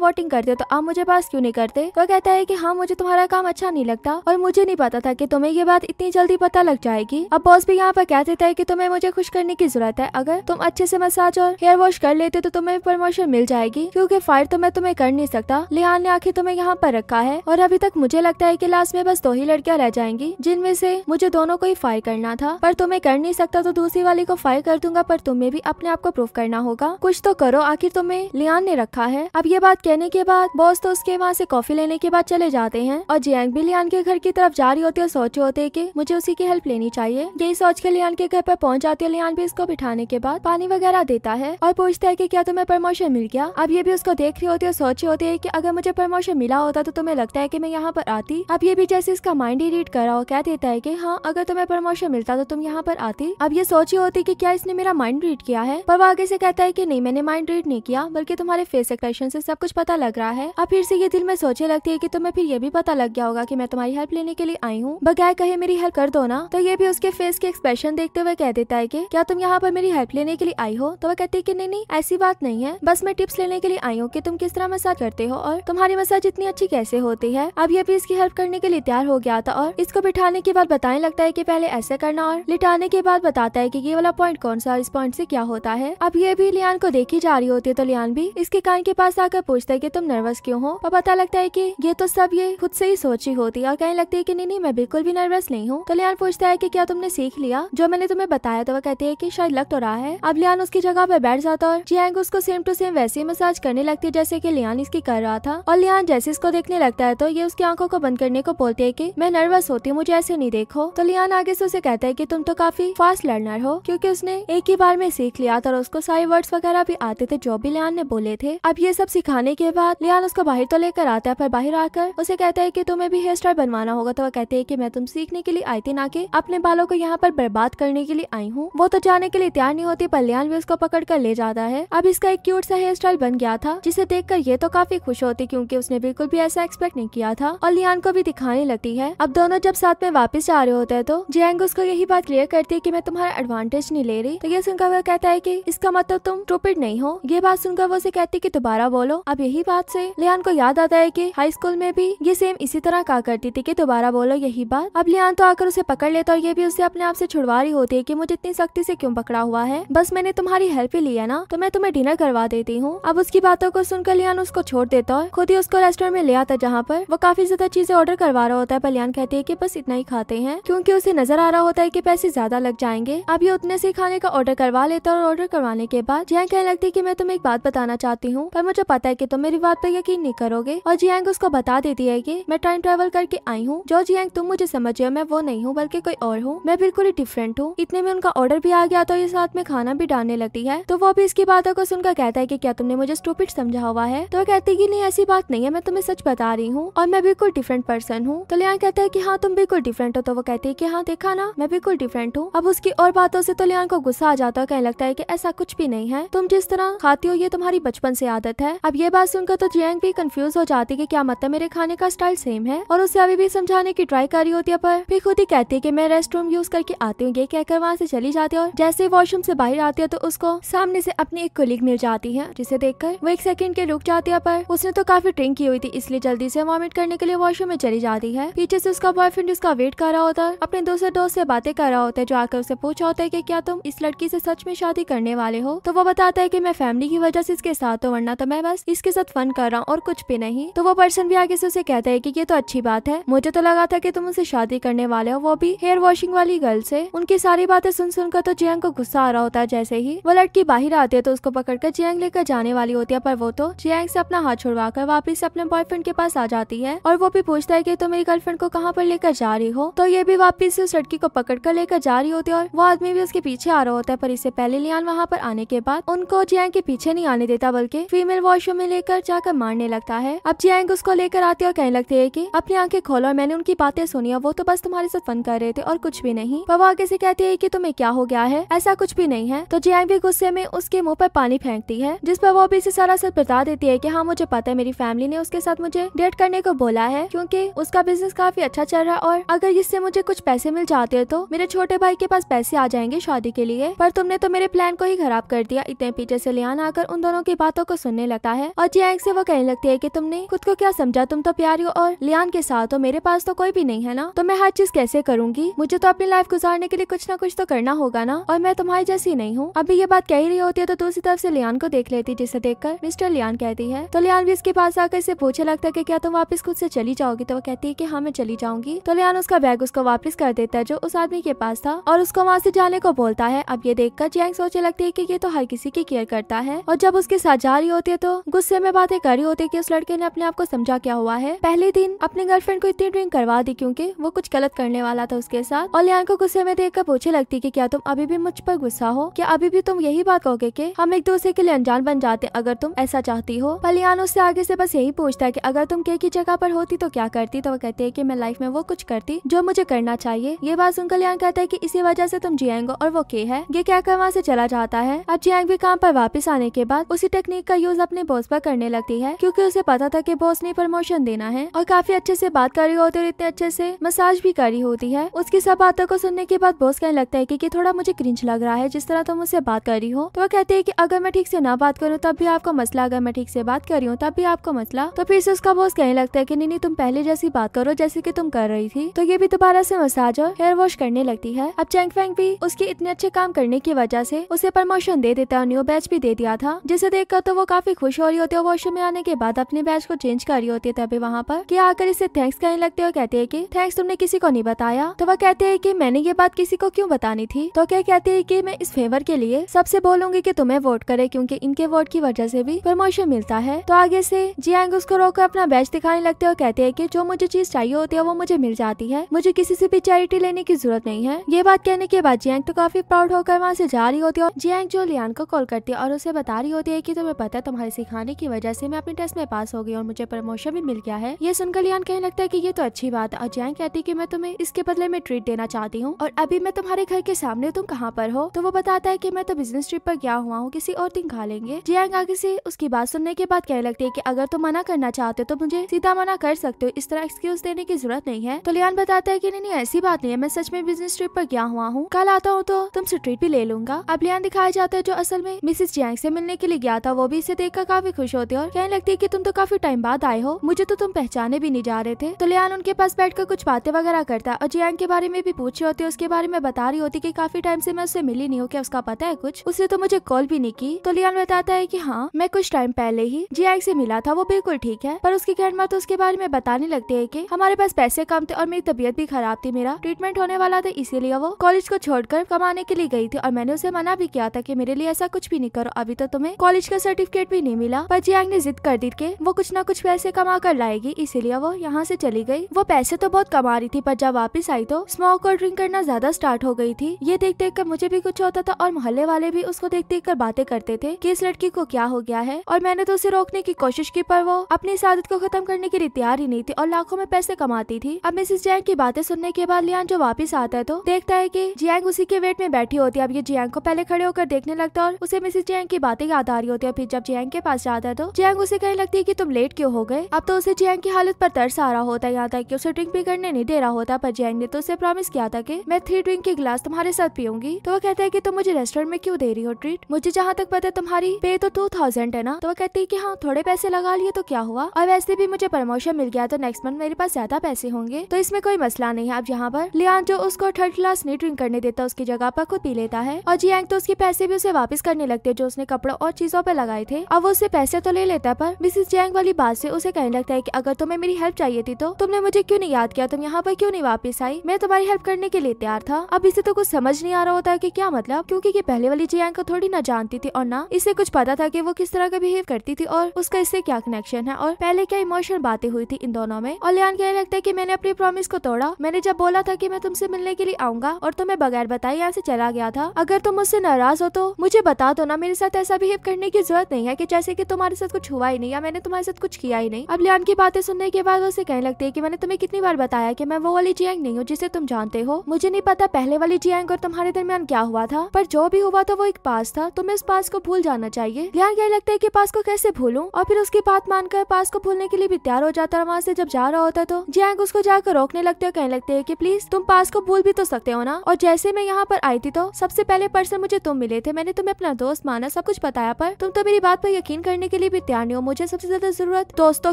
वोटिंग करते हो तो आप मुझे पास क्यों नहीं करते तो वह कहता है की हाँ मुझे तुम्हारा काम अच्छा नहीं लगता और मुझे नहीं पता था की तुम्हें ये बात इतनी जल्दी पता लग जाएगी अब बॉस भी यहाँ पर कह देता है की तुम्हें मुझे खुश करने की जरूरत है अगर तुम अच्छे से मसाज और हेयर वॉश कर लेते तो तुम्हें प्रमोशन मिल जाएगी क्योंकि फायर तो मैं तुम्हें कर नहीं सकता लिहान ने आखिर तुम्हें यहाँ पर रखा है और अभी तक मुझे लगता है की लास्ट में बस दो ही लड़कियाँ रह जाएंगी जिनमें से मुझे दोनों को ही फायर करना था पर तुम्हें कर नहीं सकता तो दूसरी वाली को फायर कर दूंगा पर तुम्हें भी अपने आप को प्रूव करना होगा कुछ तो करो आखिर तुम्हें लियान ने रखा है अब ये बात कहने के बाद बॉस तो उसके वहाँ से कॉफी लेने के बाद चले जाते हैं और जियांग भी लियान के घर की तरफ जा रही होती है सोचे होते है की मुझे उसी की हेल्प लेनी चाहिए यही सोच के लियान के घर पर पहुँच जाती है लियान भी इसको बिठाने के बाद पानी वगैरह देता है और पूछता है की क्या तुम्हें प्रमोशन मिल गया अब ये भी उसको देख रही होती है सोचे होती है की अगर मुझे प्रमोशन मिला होता तो तुम्हें लगता है की मैं यहाँ पर आती अब ये भी जैसे इसका माइंड ही रीड करा हो कह देता है की हाँ अगर तुम्हें प्रमोशन मिलता तो तुम यहाँ पर आती अब ये सोची होती की क्या इसने मेरा माइंड माइंड रीड किया है पर वह आगे से कहता है की नहीं मैंने माइंड रीड नहीं किया बल्कि तुम्हारे फेस एक्सप्रेशन से सब कुछ पता लग रहा है अब फिर से ये दिल में सोचे लगती है की तुम्हें फिर ये भी पता लग गया होगा की मैं तुम्हारी हेल्प लेने के लिए आई हूँ बगैर कहे मेरी हेल्प कर दो ना तो ये भी उसके फेस के एक्सप्रेशन देखते हुए कह देता है की क्या तुम यहाँ पर मेरी हेल्प लेने के लिए आई हो तो वह कहती है की नहीं नहीं ऐसी बात नहीं है बस मैं टिप्स लेने के लिए आई हूँ की तुम किस तरह मसाज करते हो और तुम्हारी मसाज इतनी अच्छी कैसे होती है अब ये भी इसकी हेल्प करने के लिए तैयार हो गया था और इसको बिठाने के बाद बताने लगता है की पहले ऐसे करना और लिटाने के बाद बताता है की ये वाला पॉइंट कौन सा और इस पॉइंट ठंड से क्या होता है अब ये भी लियान को देखी जा रही होती है तो लियान भी इसके कान के पास आकर पूछता है की तुम नर्वस क्यों हो और पता लगता है की ये तो सब ये खुद से ही सोची होती है और कहने लगती है की नहीं नहीं मैं बिल्कुल भी नर्वस नहीं हूँ तो लियान पूछता है की क्या तुमने सीख लिया जो मैंने तुम्हें बताया तो वो कहती है की शायद लग तो रहा है अब लियान उसकी जगह पर बैठ जाता और जियांग उसको सेम टू सेम वैसे ही मसाज करने लगती है जैसे की लियान इसकी कर रहा था और लियान जैसे इसको देखने लगता है तो ये उसकी आंखों को बंद करने को बोलती है की मैं नर्वस होती हूँ मुझे ऐसे नहीं देखो तो लियान आगे से उसे कहता है की तुम तो काफी फास्ट लर्नर हो क्यूँकी उसने एक ही बार में सीख लिया था और उसको सारे वर्ड्स वगैरह भी आते थे जो भी लियान ने बोले थे अब ये सब सिखाने के बाद लियान उसको बाहर तो लेकर आता है पर बाहर आकर उसे कहता है की तुम्हें भी हेयर स्टाइल बनवाना होगा तो वो कहते हैं की मैं तुम सीखने के लिए आई थी ना कि अपने बालों को यहाँ पर बर्बाद करने के लिए आई हूँ वो तो जाने के लिए तैयार नहीं होती पर लियान भी उसको पकड़ कर ले जाता है अब इसका एक क्यूट सा हेयर स्टाइल बन गया था जिसे कर ये तो काफी खुश होती क्योंकि उसने बिल्कुल भी ऐसा एक्सपेक्ट नहीं किया था और लियान को भी दिखाने लगती है अब दोनों जब साथ में वापस जा रहे होते हैं तो जेंग उसको यही बात क्लियर करती है की मैं तुम्हारा एडवांटेज नहीं ले रही तो ये सुनकर हुआ कहता है कि इसका मतलब तुम टूपिड नहीं हो ये बात सुनकर वो उसे कहती है कि दोबारा बोलो अब यही बात से लियान को याद आता है कि हाई स्कूल में भी ये सेम इसी तरह कहा करती थी कि दोबारा बोलो यही बात अब लियान तो आकर उसे पकड़ लेता और ये भी उसे अपने आप से छुड़वा रही होती है की मुझे इतनी सख्ती से क्यों पकड़ा हुआ है बस मैंने तुम्हारी हेल्प ही लिया ना तो मैं तुम्हें डिनर करवा देती हूँ अब उसकी बातों को सुनकर लियान उसको छोड़ देता और खुद ही उसको रेस्टोरेंट में ले आता जहाँ पर वो काफी ज्यादा चीजें ऑर्डर करवा रहा होता है पर लियान कहती है की बस इतना ही खाते हैं क्यूँकी उसे नजर आ रहा होता है की पैसे ज्यादा लग जाएंगे अब ये उतने से खाने का ऑर्डर करवा करवा लेता और ऑर्डर करवाने के बाद जियांग कहने लगती की मैं तुम्हें एक बात बताना चाहती हूँ पर मुझे पता है की तुम मेरी बात पर यकीन नहीं करोगे और जियांग उसको बता देती है की मैं टाइम ट्रेवल करके आई हूँ जो जियांग तुम मुझे समझे मैं वो नहीं हूँ बल्कि कोई और हूँ मैं बिल्कुल ही डिफरेंट हूँ इतने में उनका ऑर्डर भी आ गया तो ये साथ में खाना भी डालने लगती है तो वो भी इसकी बातों को सुनकर कहता है की क्या तुमने मुझे स्टूपिट समझा हुआ है तो कहती की नहीं ऐसी बात नहीं है मैं तुम्हें सच बता रही हूँ और मैं बिल्कुल डिफरेंट पर्सन हूँ तो लियांग कहता है की हाँ तुम बिल्कुल डिफरेंट हो तो वो कहती है की हाँ देखा ना मैं बिल्कुल डिफरेंट हूँ अब उसकी और बातों से तो लियांग को गुस्सा आ जाता होता कहने लगता है की ऐसा कुछ भी नहीं है तुम जिस तरह खाती हो ये तुम्हारी बचपन से आदत है अब ये बात सुनकर तो जियांग भी कंफ्यूज हो जाती है क्या मतलब मेरे खाने का स्टाइल सेम है और उसे अभी भी समझाने की ट्राई कर रही होती है पर फिर खुद ही कहती है की मैं रेस्ट रूम यूज करके आती हूँ ये कहकर वहाँ से चली जाती है और जैसे वॉशरूम से बाहर आती है तो उसको सामने से अपनी एक कोलीग मिल जाती है जिसे देखकर वो एक सेकंड के रुक जाती है पर उसने तो काफी ड्रिंक की हुई थी इसलिए जल्दी से वॉमिट करने के लिए वॉशरूम में चली जाती है पीछे से उसका बॉयफ्रेंड उसका वेट कर रहा होता है अपने दूसरे दोस्त से बातें कर रहा होता है जो आकर उसे पूछा होता है की क्या तुम इस लड़की से सच में शादी करने वाले हो तो वो बताता है की मैं फैमिली की वजह से इसके साथ हूँ वरना तो मैं बस इसके साथ फन कर रहा हूँ और कुछ भी नहीं तो वो पर्सन भी आगे से उसे कहता है की ये तो अच्छी बात है मुझे तो लगा था की तुम उसे शादी करने वाले हो वो भी हेयर वॉशिंग वाली गर्ल से उनकी सारी बातें सुन सुनकर तो जियांग को गुस्सा आ रहा होता है जैसे ही वो लड़की बाहर आती है तो उसको पकड़ कर जियांग लेकर जाने वाली होती है पर वो तो जियांग से अपना हाथ छुड़वा कर वापिस अपने बॉयफ्रेंड के पास आ जाती है और वो भी पूछता है की तुम तो मेरी गर्लफ्रेंड को कहाँ पर लेकर जा रही हो तो ये भी वापिस उस लड़की को पकड़ कर लेकर जा रही होती है और वो आदमी भी उसके पीछे आ रहा होता है पर इससे पहले लियान वहाँ पर आने के बाद उनको जियांग के पीछे नहीं आने देता बल्कि फीमेल वॉशरूम में लेकर जाकर मारने लगता है अब जियांग उसको लेकर आते और कहने लगते है की अपनी आंखें खोलो और मैंने उनकी बातें सुनी वो तो बस तुम्हारे साथ फन कर रहे थे और कुछ भी नहीं वो आगे से कहती है की तुम्हें क्या हो गया है ऐसा कुछ भी नहीं है तो जियांग भी गुस्से में उसके मुँह पर पानी फेंकती है जिस पर वो भी इसे सारा सर बता देती है की हाँ मुझे पता है मेरी फैमिली ने उसके साथ मुझे डेट करने को बोला है क्यूँकी उसका बिजनेस काफी अच्छा चल रहा है और अगर इससे मुझे कुछ पैसे मिल जाते हैं तो मेरे छोटे भाई के पास पैसे आ जाएंगे शादी के लिए पर तुम तुमने तो मेरे प्लान को ही खराब कर दिया इतने पीछे से लियान आकर उन दोनों की बातों को सुनने लगता है और जियांग से वो कहने लगती है की तुमने खुद को क्या समझा तुम तो प्यारी हो और लियान के साथ हो मेरे पास तो कोई भी नहीं है ना तो मैं हर चीज कैसे करूंगी मुझे तो अपनी लाइफ गुजारने के लिए कुछ ना कुछ तो करना होगा ना और मैं तुम्हारी जैसी नहीं हूँ अभी ये बात कह रही होती है तो दूसरी तरफ से लियान को देख लेती जिसे देखकर मिस्टर लियान कहती है तो लियान भी इसके पास आकर इसे पूछे लगता है की क्या तुम वापस खुद से चली जाओगी तो वो कहती है की हाँ मैं चली जाऊंगी तो लियान उसका बैग उसको वापस कर देता है जो उस आदमी के पास था और उसको वहाँ से जाने को बोलता है अब ये देख देखकर जियांग सोचने लगती है कि ये तो हर किसी की केयर करता है और जब उसके साथ जा रही होती है तो गुस्से में बातें कर रही होती है की उस लड़के ने अपने आप को समझा क्या हुआ है पहले दिन अपने गर्लफ्रेंड को इतनी ड्रिंक करवा दी क्यूँकी वो कुछ गलत करने वाला था उसके साथ और लियांग को गुस्से में देख कर पूछे लगती की क्या तुम अभी भी मुझ पर गुस्सा हो क्या अभी भी तुम यही बात कहोगे की हम एक दूसरे के लिए अनजान बन जाते अगर तुम ऐसा चाहती हो पर लियान उससे आगे से बस यही पूछता है की अगर तुम के की जगह पर होती तो क्या करती तो वो कहती है की मैं लाइफ में वो कुछ करती जो मुझे करना चाहिए ये बात सुनकर लियान कहता है की इसी वजह से तुम जियांगो और वो के है ये क्या कर वहाँ से चला जाता है अब जियांग भी काम पर वापस आने के बाद उसी टेक्निक का यूज अपने बॉस पर करने लगती है क्योंकि उसे पता था कि बॉस ने प्रमोशन देना है और काफी अच्छे से बात कर रही होती और इतने अच्छे से मसाज भी करी होती है उसकी सब बातों को सुनने के बाद बॉस कहने लगता है की थोड़ा मुझे क्रिंच लग रहा है जिस तरह तुम उससे बात कर रही हो तो वो कहते है की अगर मैं ठीक से ना बात करूँ तब भी आपको मसला अगर मैं ठीक से बात कर रही हूँ तब भी आपको मसला तो फिर से उसका बॉस कहने लगता है की नहीं तुम पहले जैसी बात करो जैसे की तुम कर रही थी तो ये भी दोबारा से मसाज और हेयर वॉश करने लगती है अब चैंग फैंग भी उसके इतने अच्छे काम करने की वजह से उसे प्रमोशन दे देता है और न्यू बैच भी दे दिया था जिसे देखकर तो वो काफी खुश हो रही होती है वॉशरूम में आने के बाद अपने बैच को चेंज कर रही होती है तभी वहाँ पर की आकर इसे थैंक्स कहने लगते और कहते है की थैंक्स तुमने किसी को नहीं बताया तो वह कहते है की मैंने ये बात किसी को क्यूँ बतानी थी तो क्या कहते है की मैं इस फेवर के लिए सबसे बोलूंगी की तुम्हें वोट करे क्यूँकी इनके वोट की वजह से भी प्रमोशन मिलता है तो आगे से एंग उसको रोककर अपना बैच दिखाने लगते है और कहते हैं कि जो मुझे चीज चाहिए होती है वो मुझे मिल जाती है मुझे किसी से भी चैरिटी लेने की जरूरत नहीं है ये बात कहने के बाद जियांग तो काफी प्राउड होकर वहाँ से जा रही होती है और जो लियान को कॉल करती है और उसे बता रही होती है की तुम्हें पता है तुम्हारे सिखाने की वजह से मैं अपने टेस्ट में पास हो गई और मुझे प्रमोशन भी मिल गया है ये सुनकर लियान कहने लगता है की ये तो अच्छी बात है और जैंग कहती है की मैं तुम्हें इसके बदले में ट्रीट देना चाहती हूँ और अभी मैं तुम्हारे घर के सामने तुम कहाँ पर हो तो वो बताता है की मैं तो बिजनेस ट्रिप पर गया हुआ हूँ किसी और दिन खा लेंगे जियांग आगे से उसकी बात सुनने के बाद कहने लगती है की अगर तुम मना करना चाहते हो तो मुझे सीधा मना कर सकते हो इस तरह एक्सक्यूज देने की जरूरत नहीं है तो लियान बताता है की नहीं ऐसी बात नहीं है मैं सच में बिजनेस ट्रिप पर गया हुआ हूँ कल आता हूँ तो तुमसे ट्रीट भी ले लूंगा अब लियान दिखाया जाता है जो असल में मिसिस जियांग से मिलने के लिए गया था वो भी इसे देखकर काफी खुश होते और कहने लगती है की तुम तो काफी टाइम बाद आए हो मुझे तो तुम पहचाने भी नहीं जा रहे थे तो लियान उनके पास कर कुछ बातें वगैरह करता और जियांग के बारे में भी पूछ होते होती उसके बारे में बता रही होती की काफी टाइम ऐसी मैं उससे मिली नहीं हूँ क्या उसका पता है कुछ उसने तो मुझे कॉल भी नहीं की तो लियान बताता है की हाँ मैं कुछ टाइम पहले ही जियांग ऐसी मिला था वो बिल्कुल ठीक है पर उसकी ग्रैंड तो उसके बारे में बताने लगती है की हमारे पास पैसे कम थे और मेरी तबीयत भी खराब थी मेरा ट्रीटमेंट होने वाला था इसीलिए वो कॉलेज को छोड़कर कमाने के लिए गई थी और मैंने उसे मना भी किया था कि मेरे लिए ऐसा कुछ भी नहीं करो अभी तो तुम्हें कॉलेज का सर्टिफिकेट भी नहीं मिला पर जियांग ने जिद कर दी के वो कुछ ना कुछ पैसे कमा कर लाएगी इसीलिए वो यहाँ से चली गई वो पैसे तो बहुत कमा रही थी पर जब वापस आई तो स्मोक और ड्रिंक करना ज्यादा स्टार्ट हो गई थी ये देख देख कर मुझे भी कुछ होता था और मोहल्ले वाले भी उसको देख देख कर बातें करते थे कि इस लड़की को क्या हो गया है और मैंने तो उसे रोकने की कोशिश की पर वो अपनी इस आदत को खत्म करने के लिए तैयार ही नहीं थी और लाखों में पैसे कमाती थी अब मिसिस जैंग की बातें सुनने के बाद लियान जो वापिस आता है तो देखता है की जियांग उसी के वेट में बैठी होती है अब ये जियांग को पहले खड़े होकर देखने लगता और उसे मिसेज जियांग की बातें याद आ रही होती है फिर जब जियांग के पास जाता है तो जियांग उसे कहने लगती है की तुम लेट क्यों हो गए अब तो उसे जियांग की हालत पर तरस आ रहा होता है यहाँ तक की उसे ड्रिंक भी करने नहीं दे रहा होता पर जियांग ने तो उसे प्रॉमिस किया था की मैं थ्री ड्रिंक की गिलास तुम्हारे साथ पीऊंगी तो वो कहता है की तुम मुझे रेस्टोरेंट में क्यों दे रही हो ट्रीट मुझे जहाँ तक पता तुम्हारी पे तो टू थाउजेंड है ना तो वो कहती है की हाँ थोड़े पैसे लगा लिए तो क्या हुआ और वैसे भी मुझे प्रमोशन मिल गया तो नेक्स्ट मंथ मेरे पास ज्यादा पैसे होंगे तो इसमें कोई मसला नहीं है अब यहाँ पर लियान जो उसको थर्ड क्लास नहीं ड्रिंक करने देता उसकी जगह पर खुद पी लेता है और जियांग तो उसके पैसे भी उसे वापस करने लगते जो उसने कपड़ों और चीजों पर लगाए थे अब वो उसे पैसे तो ले लेता पर मिसिस जियांग वाली बात से उसे कहने लगता है की अगर तुम्हें मेरी हेल्प चाहिए थी तो तुमने मुझे क्यों नहीं याद किया तुम यहाँ पर क्यों नहीं वापस आई मैं तुम्हारी हेल्प करने के लिए तैयार था अब इसे तो कुछ समझ नहीं आ रहा होता की क्या मतलब क्यूँकी ये पहले वाली जियांग को थोड़ी ना जानती थी और न इसे कुछ पता था की वो किस तरह का बिहेव करती थी और उसका इससे क्या कनेक्शन है और पहले क्या इमोशनल बातें हुई थी इन दोनों में और लियान कहने लगता है की मैंने अपनी प्रॉमिस को तोड़ा मैंने जब बोला था की मैं तुमसे मिलने के लिए आऊंगा और तुम्हें बगैर बताए यहाँ से चला गया था अगर तुम मुझसे नाराज हो तो मुझे बता दो ना मेरे साथ ऐसा बिहेव करने की जरूरत नहीं है की जैसे की तुम्हारे साथ कुछ हुआ ही नहीं या मैंने तुम्हारे साथ कुछ किया ही नहीं अब लियान की बातें सुनने के बाद उसे कहने लगती है कि मैंने तुम्हें कितनी बार बताया की मैं वो वाली जियांग नहीं हूँ जिसे तुम जानते हो मुझे नहीं पता पहले वाली जियांग और तुम्हारे दरमियान क्या हुआ था पर जो भी हुआ था वो एक पास था तुम्हें उस पास को भूल जाना चाहिए लियान कहने लगता है की पास को कैसे भूलू और फिर उसकी बात मानकर पास को भूलने के लिए भी तैयार हो जाता है वहाँ से जब जा रहा होता तो जियांग उसको जाकर रोकने लगते हो कहने लगते है की प्लीज तुम पास को भूल भी तो सकते हो ना और जैसे मैं यहाँ पर आई थी तो सबसे पहले पहले पर्सन मुझे तुम मिले थे मैंने तुम्हें अपना दोस्त माना सब कुछ बताया पर तुम तो मेरी बात पर यकीन करने के लिए भी तैयार नहीं हो मुझे सबसे ज्यादा जरूरत दोस्तों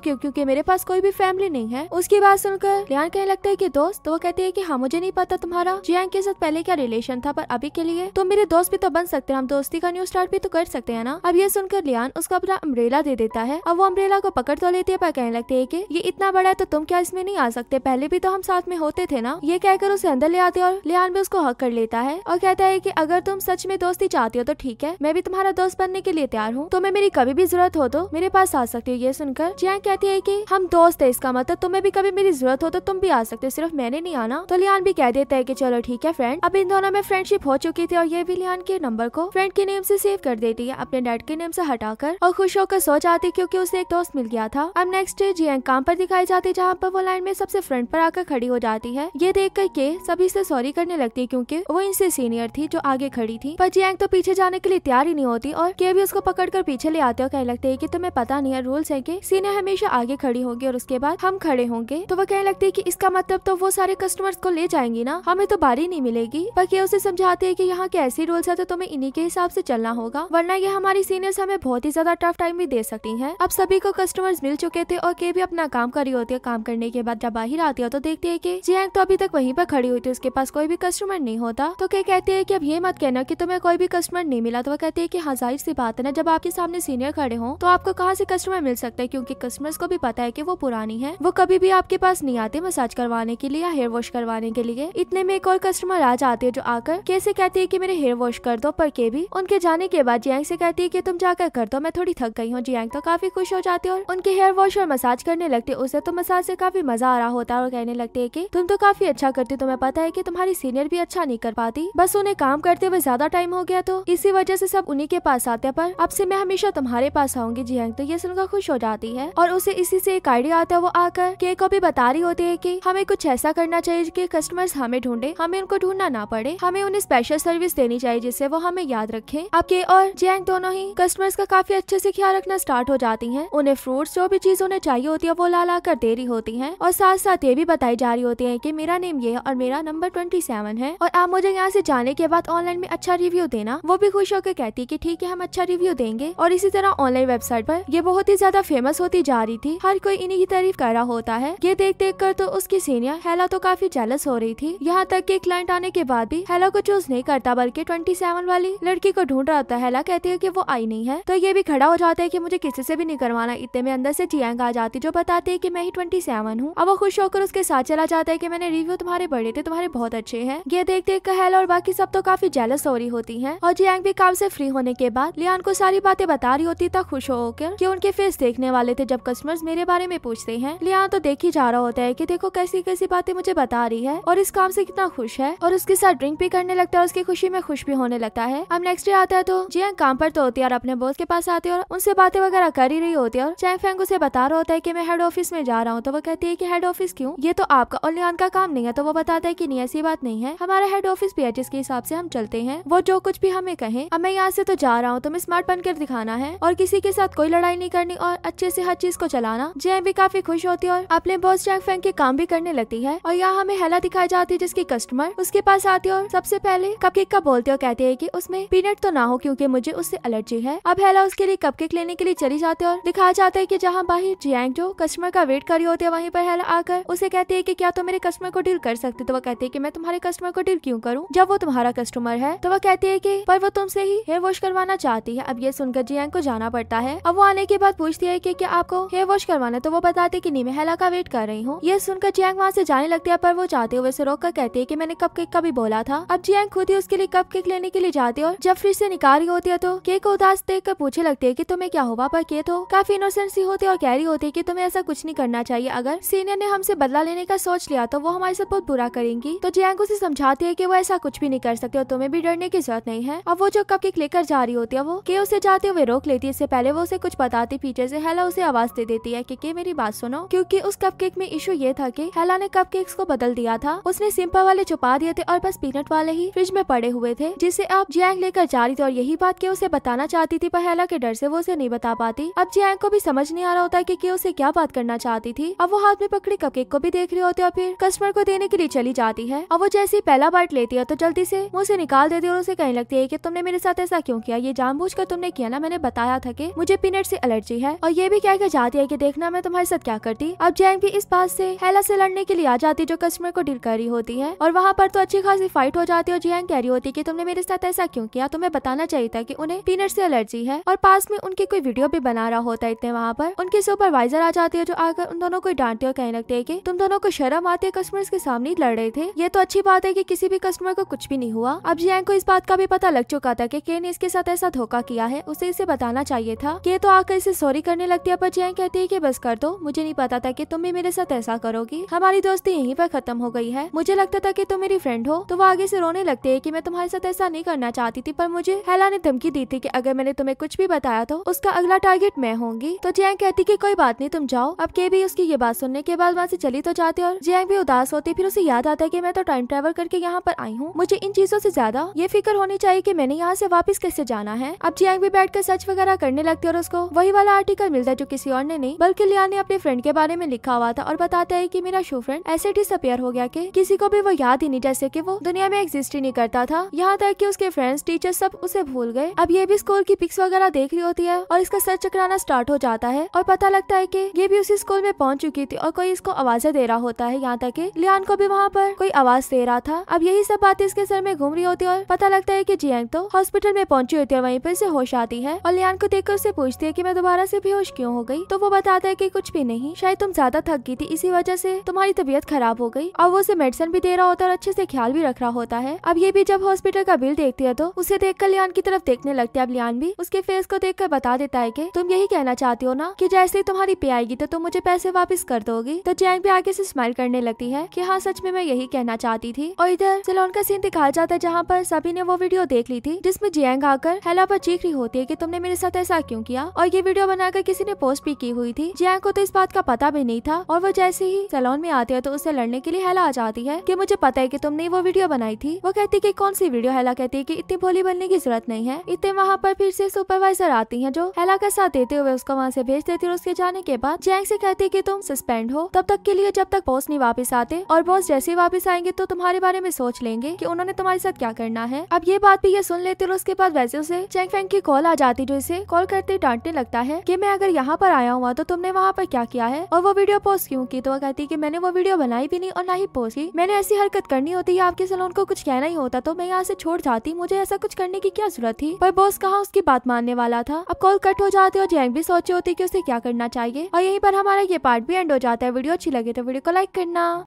क्यों क्योंकि मेरे पास कोई भी फैमिली नहीं है उसकी बात सुनकर लियान कहने लगता है की दोस्त तो वो कहती है की हाँ मुझे नहीं पता तुम्हारा जियांग के साथ पहले क्या रिलेशन था पर अभी के लिए तुम मेरे दोस्त भी तो बन सकते हैं हम दोस्ती का न्यू स्टार्ट भी तो कर सकते हैं ना अब ये सुनकर लियान उसको अपना अम्ब्रेला दे देता है अब वो अम्ब्रेला को पकड़ तो लेती है पर कहने लगते है की ये इतना बड़ा है तो तुम क्या इसमें नहीं आ सकते पहले भी तो हम साथ में होते थे ना ये कहकर उसे अंदर ले आते और लियान भी उसको हक कर लेता है और कहता है की अगर अगर तुम सच में दोस्ती चाहती हो तो ठीक है मैं भी तुम्हारा दोस्त बनने के लिए तैयार हूँ तुम्हें मेरी कभी भी जरूरत हो तो मेरे पास आ सकती हो ये सुनकर जिया कहती है की हम दोस्त है इसका मतलब तुम्हें भी कभी मेरी जरूरत हो तो तुम भी आ सकते हो सिर्फ मैंने नहीं आना तो लियान भी कह देता है की चलो ठीक है फ्रेंड अब इन दोनों में फ्रेंडशिप हो चुकी थी और ये भी लियान के नंबर को फ्रेंड के नेम ऐसी सेव कर देती है अपने डैड के नेम ऐसी हटाकर और खुश होकर आती है क्यूँकी उसे एक दोस्त मिल गया था अब नेक्स्ट डे जिया काम पर दिखाई जाती है जहाँ पर वो लाइन में सबसे फ्रंट पर आकर खड़ी हो जाती है ये देख कर के सभी ऐसी सॉरी करने लगती है क्यूँकी वो इनसे सीनियर थी जो आगे आगे खड़ी थी पर जियांग तो पीछे जाने के लिए तैयार ही नहीं होती और के भी उसको पकड़ कर पीछे ले आते हो कहने लगते है की तुम्हें पता नहीं है रूल्स है की सीनियर हमेशा आगे खड़ी होगी और उसके बाद हम खड़े होंगे तो वो कहने लगती है की इसका मतलब तो वो सारे कस्टमर्स को ले जाएंगी ना हमें तो बारी नहीं मिलेगी पर के उसे समझाते है की यहाँ के ऐसे रूल्स है तो तुम्हें इन्हीं के हिसाब से चलना होगा वरना ये हमारी सीनियर्स हमें बहुत ही ज्यादा टफ टाइम भी दे सकती है अब सभी को कस्टमर्स मिल चुके थे और के भी अपना काम कर रही होती है काम करने के बाद जब बाहर आती है तो देखती है की जियांग तो अभी तक वहीं पर खड़ी हुई थी उसके पास कोई भी कस्टमर नहीं होता तो के कहते हैं की अब ये मत कहना कि तुम्हें कोई भी कस्टमर नहीं मिला तो वह कहती है कि हाँ जाहिर सी बात है ना जब आपके सामने सीनियर खड़े हो तो आपको कहाँ से कस्टमर मिल सकता है क्योंकि कस्टमर्स को भी पता है कि वो पुरानी है वो कभी भी आपके पास नहीं आते मसाज करवाने के लिए या हेयर वॉश करवाने के लिए इतने में एक और कस्टमर आ जाते हैं जो आकर कैसे कहती है की मेरे हेयर वॉश कर दो पर के भी उनके जाने के बाद जियांग से कहती है की तुम जाकर कर दो मैं थोड़ी थक गई हूँ जियांग तो काफी खुश हो जाती है और उनके हेयर वॉश और मसाज करने लगते उसे तो मसाज से काफी मजा आ रहा होता है और कहने लगते है की तुम तो काफी अच्छा करती तुम्हें पता है की तुम्हारी सीनियर भी अच्छा नहीं कर पाती बस उन्हें काम कर करते हुए ज्यादा टाइम हो गया तो इसी वजह से सब उन्हीं के पास आते पर अब से मैं हमेशा तुम्हारे पास आऊंगी जियांग तो ये सुनकर खुश हो जाती है और उसे इसी से एक आइडिया आता है वो आकर के को भी बता रही होती है की हमें कुछ ऐसा करना चाहिए की कस्टमर्स हमें ढूंढे हमें उनको ढूंढना ना पड़े हमें उन्हें स्पेशल सर्विस देनी चाहिए जिससे वो हमें याद रखे अब के और जियांग दोनों ही कस्टमर्स का काफी अच्छे से ख्याल रखना स्टार्ट हो जाती है उन्हें फ्रूट्स जो भी चीज उन्हें चाहिए होती है वो ला ला कर दे रही होती है और साथ साथ ये भी बताई जा रही होती है की मेरा नेम ये और मेरा नंबर ट्वेंटी सेवन है और आप मुझे यहाँ ऐसी जाने के बाद ऑनलाइन ऑनलाइन में अच्छा रिव्यू देना वो भी खुश होकर कहती है की ठीक है हम अच्छा रिव्यू देंगे और इसी तरह ऑनलाइन वेबसाइट पर ये बहुत ही ज्यादा फेमस होती जा रही थी हर कोई इन्हीं की तारीफ कर रहा होता है ये देख देख कर तो उसकी सीनियर हेला तो काफी जेलस हो रही थी यहाँ तक की क्लाइंट आने के बाद भी हेला को चूज नहीं करता बल्कि ट्वेंटी सेवन वाली लड़की को ढूंढ रहा था है हेला कहती है की वो आई नहीं है तो ये भी खड़ा हो जाता है की मुझे किसी से भी नहीं करवाना इतने में अंदर से चियांग आ जाती जो बताती है की मैं ही ट्वेंटी सेवन हूँ अब वो खुश होकर उसके साथ चला जाता है की मैंने रिव्यू तुम्हारे बड़े थे तुम्हारे बहुत अच्छे है ये देख देख कर हेला और बाकी सब तो काफी जेलस हो रही होती है और जियांग भी काम से फ्री होने के बाद लियान को सारी बातें बता रही होती था खुश होकर कि उनके फेस देखने वाले थे जब कस्टमर्स मेरे बारे में पूछते हैं लियान तो देख ही जा रहा होता है की देखो कैसी कैसी बातें मुझे बता रही है और इस काम से कितना खुश है और उसके साथ ड्रिंक भी करने लगता है उसकी खुशी में खुश भी होने लगता है अब नेक्स्ट डे आता है तो जियांग काम पर तो होती है और अपने बॉस के पास आती है और उनसे बातें वगैरह कर ही रही होती है और चैंग फैंग उसे बता रहा होता है की मैं हेड ऑफिस में जा रहा हूँ तो वो कहती है की हेड ऑफिस क्यूँ ये तो आपका और लियान का काम नहीं है तो वो बताता है की नहीं ऐसी बात नहीं है हमारा हेड ऑफिस भी है जिसके हिसाब से हम चल चलते हैं वो जो कुछ भी हमें कहें अब मैं यहाँ से तो जा रहा हूँ तुम्हें स्मार्ट बनकर दिखाना है और किसी के साथ कोई लड़ाई नहीं करनी और अच्छे से हर चीज को चलाना जय भी काफी खुश होती है और अपने बॉस जैक फैंग के काम भी करने लगती है और यहाँ हमें हेला दिखाई जाती है जिसकी कस्टमर उसके पास आती है और सबसे पहले कपकेक का बोलते और कहते हैं की उसमें पीनट तो ना हो क्यूँकी मुझे उससे एलर्जी है अब हेला उसके लिए कपकेक लेने के लिए चली जाती है और दिखाया जाता है की जहाँ बाहर जियांग जो कस्टमर का वेट कर रही होती है वहीं पर हेला आकर उसे कहती है की क्या तुम मेरे कस्टमर को डील कर सकते तो वो कहते है की मैं तुम्हारे कस्टमर को डील क्यूँ करूँ जब वो तुम्हारा कस्टमर पर है तो वह कहती है की पर वो तुमसे ही हेयर वॉश करवाना चाहती है अब ये सुनकर जियांग को जाना पड़ता है अब वो आने के बाद पूछती है की क्या आपको हेयर वॉश करवाना तो वो बताते की नहीं मैं हेला का वेट कर रही हूँ ये सुनकर जियांग वहाँ से जाने लगती है पर वो जाते हुए से रोक कर कहती है की मैंने कप केक का भी बोला था अब जियांग खुद ही उसके लिए कप केक लेने के लिए जाते और जब फ्रिज से निकाल रही होती है तो केक को उदास देख कर पूछे लगती है की तुम्हें क्या हुआ पर के तो काफी इनोसेंट सी होती और कह रही होती की तुम्हें ऐसा कुछ नहीं करना चाहिए अगर सीनियर ने हमसे बदला लेने का सोच लिया तो वो हमारे साथ बहुत बुरा करेंगी तो जियांग उसे समझाती है की वो ऐसा कुछ भी नहीं कर सकते और तुम्हें हमें भी डरने की जरूरत नहीं है अब वो जो केक लेकर जा रही होती है वो के उसे जाते हुए रोक लेती है इससे पहले वो उसे कुछ बताती पीछे से हेला उसे आवाज दे देती है की के मेरी बात सुनो क्यूँकी उस कप में इशू ये था की हेला ने कप को बदल दिया था उसने सिंपल वाले छुपा दिए थे और बस पीनट वाले ही फ्रिज में पड़े हुए थे जिसे अब जियांग लेकर जा रही थी और यही बात के उसे बताना चाहती थी पर हेला के डर से वो उसे नहीं बता पाती अब जियांग को भी समझ नहीं आ रहा होता की उसे क्या बात करना चाहती थी अब वो हाथ में पकड़ी कपकेक को भी देख रही होती है और फिर कस्टमर को देने के लिए चली जाती है अब वो जैसे ही पहला बाइट लेती है तो जल्दी से मुँह से निकाल निकाल देती है और उसे कहने लगती है की तुमने मेरे साथ ऐसा क्यों किया ये जानबूझ कर तुमने किया ना मैंने बताया था की मुझे पीनट से एलर्जी है और ये भी क्या कह जाती है की देखना मैं तुम्हारे साथ क्या करती अब जैंग भी इस बात से हेला से लड़ने के लिए आ जाती जो कस्टमर को डील कर रही होती है और वहाँ पर तो अच्छी खासी फाइट हो जाती है और जियांग कह रही होती है की तुमने मेरे साथ ऐसा क्यों किया तुम्हें बताना चाहिए था की उन्हें पीनट से एलर्जी है और पास में उनकी कोई वीडियो भी बना रहा होता है इतने वहाँ पर उनके सुपरवाइजर आ जाती है जो आकर उन दोनों को डांटते और कहने लगते है की तुम दोनों को शर्म आती है कस्टमर के सामने लड़ रहे थे ये तो अच्छी बात है की कि किसी भी कस्टमर को कुछ भी नहीं हुआ अब जियांग को इस बात का भी पता लग चुका था कि ने इसके साथ ऐसा धोखा किया है उसे इसे बताना चाहिए था के तो आकर इसे सॉरी करने लगती है पर जियांग कहती है की बस कर दो मुझे नहीं पता था की तुम भी मेरे साथ ऐसा करोगी हमारी दोस्ती यहीं पर खत्म हो गई है मुझे लगता था की तुम मेरी फ्रेंड हो तो वो आगे से रोने लगते है की मैं तुम्हारे साथ ऐसा नहीं करना चाहती थी पर मुझे हेला ने धमकी दी थी की अगर मैंने तुम्हें कुछ भी बताया तो उसका अगला टारगेट मैं होंगी तो जियांग कहती की कोई बात नहीं तुम जाओ अब के भी उसकी ये बात सुनने के बाद वहाँ से चली तो जाती और जियांग भी उदास होती फिर उसे याद आता है की मैं तो टाइम ट्रेवल करके यहाँ पर आई हूँ मुझे इन चीजों से ज्यादा ये फिक्र होनी चाहिए की मैंने यहाँ ऐसी वापस कैसे जाना है अब जियांग भी बैठ कर सर्च वगैरह करने लगती है और उसको वही वाला आर्टिकल मिलता है जो किसी और ने नहीं बल्कि लिया ने अपने फ्रेंड के बारे में लिखा हुआ था और बताता है की मेरा शो फ्रेंड ऐसे डिसअपेयर हो गया की किसी को भी वो याद ही नहीं जैसे की वो दुनिया में एग्जिस्ट ही नहीं करता था यहाँ तक की उसके फ्रेंड्स टीचर सब उसे भूल गए अब ये भी स्कूल की पिक्स वगैरह देख रही होती है और इसका सर चकराना स्टार्ट हो जाता है और पता लगता है की ये भी उसी स्कूल में पहुंच चुकी थी और कोई इसको आवाजें दे रहा होता है यहाँ तक की लियान को भी वहाँ पर कोई आवाज दे रहा था अब यही सब बातें इसके सर में घूम रही होती होती है और पता लगता है की जियांग तो हॉस्पिटल में पहुंची होती है वहीं पर उसे होश आती है और लियान को देखकर उसे पूछती है की मैं दोबारा से बेहोश क्यों हो गई तो वो बताता है की कुछ भी नहीं शायद तुम ज्यादा थक गई थी इसी वजह से तुम्हारी तबीयत खराब हो गई और वो उसे मेडिसिन भी दे रहा होता है और अच्छे से ख्याल भी रख रहा होता है अब ये भी जब हॉस्पिटल का बिल देखती है तो उसे कर लियान की तरफ देखने लगती है अब लियान भी उसके फेस को कर बता देता है की तुम यही कहना चाहती हो ना की जैसे ही तुम्हारी पे आएगी तो तुम मुझे पैसे वापस कर दोगी तो जैंग भी आगे से स्माइल करने लगती है की हाँ सच में मैं यही कहना चाहती थी और इधर सिलोन का सीन दिखाया जाता है जहाँ पर सभी ने वो वीडियो देख ली थी जिसमें जियांग आकर हेला पर चीख रही होती है की तुमने मेरे साथ ऐसा क्यों किया और ये वीडियो बनाकर किसी ने पोस्ट भी की हुई थी जियांग को तो इस बात का पता भी नहीं था और वो जैसे ही सलोन में आती है तो उसे लड़ने के लिए हेला आ जाती है की मुझे पता है की तुमने वो वीडियो बनाई थी वो कहती की कौन सी वीडियो हेला कहती है की इतनी भोली बनने की जरूरत नहीं है इतने वहाँ पर फिर से सुपरवाइजर आती है जो हेला का साथ देते हुए उसको वहाँ से भेज देती है उसके जाने के बाद जियांग से कहती है की तुम सस्पेंड हो तब तक के लिए जब तक बॉस नहीं वापस आते और बॉस जैसे ही वापस आएंगे तो तुम्हारे बारे में सोच लेंगे की उन्होंने तुम्हारे साथ क्या करना है अब ये बात भी ये सुन लेते और उसके बाद वैसे उसे चेंग फेंग की कॉल आ जाती जो इसे कॉल करते डांटने लगता है की मैं अगर यहाँ पर आया हुआ तो तुमने वहाँ पर क्या किया है और वो वीडियो पोस्ट क्यूँ की तो वो कहती की मैंने वो वीडियो बनाई भी नहीं और ना ही पोस्ट की मैंने ऐसी हरकत करनी होती है आपके सलोन को कुछ कहना ही होता तो मैं यहाँ ऐसी छोड़ जाती मुझे ऐसा कुछ करने की क्या जरूरत थी पर बॉस कहा उसकी बात मानने वाला था अब कॉल कट हो जाती और जैंग भी सोचे होती की उसे क्या करना चाहिए और यहीं पर हमारा ये पार्ट भी एंड हो जाता है वीडियो अच्छी लगे तो वीडियो को लाइक करना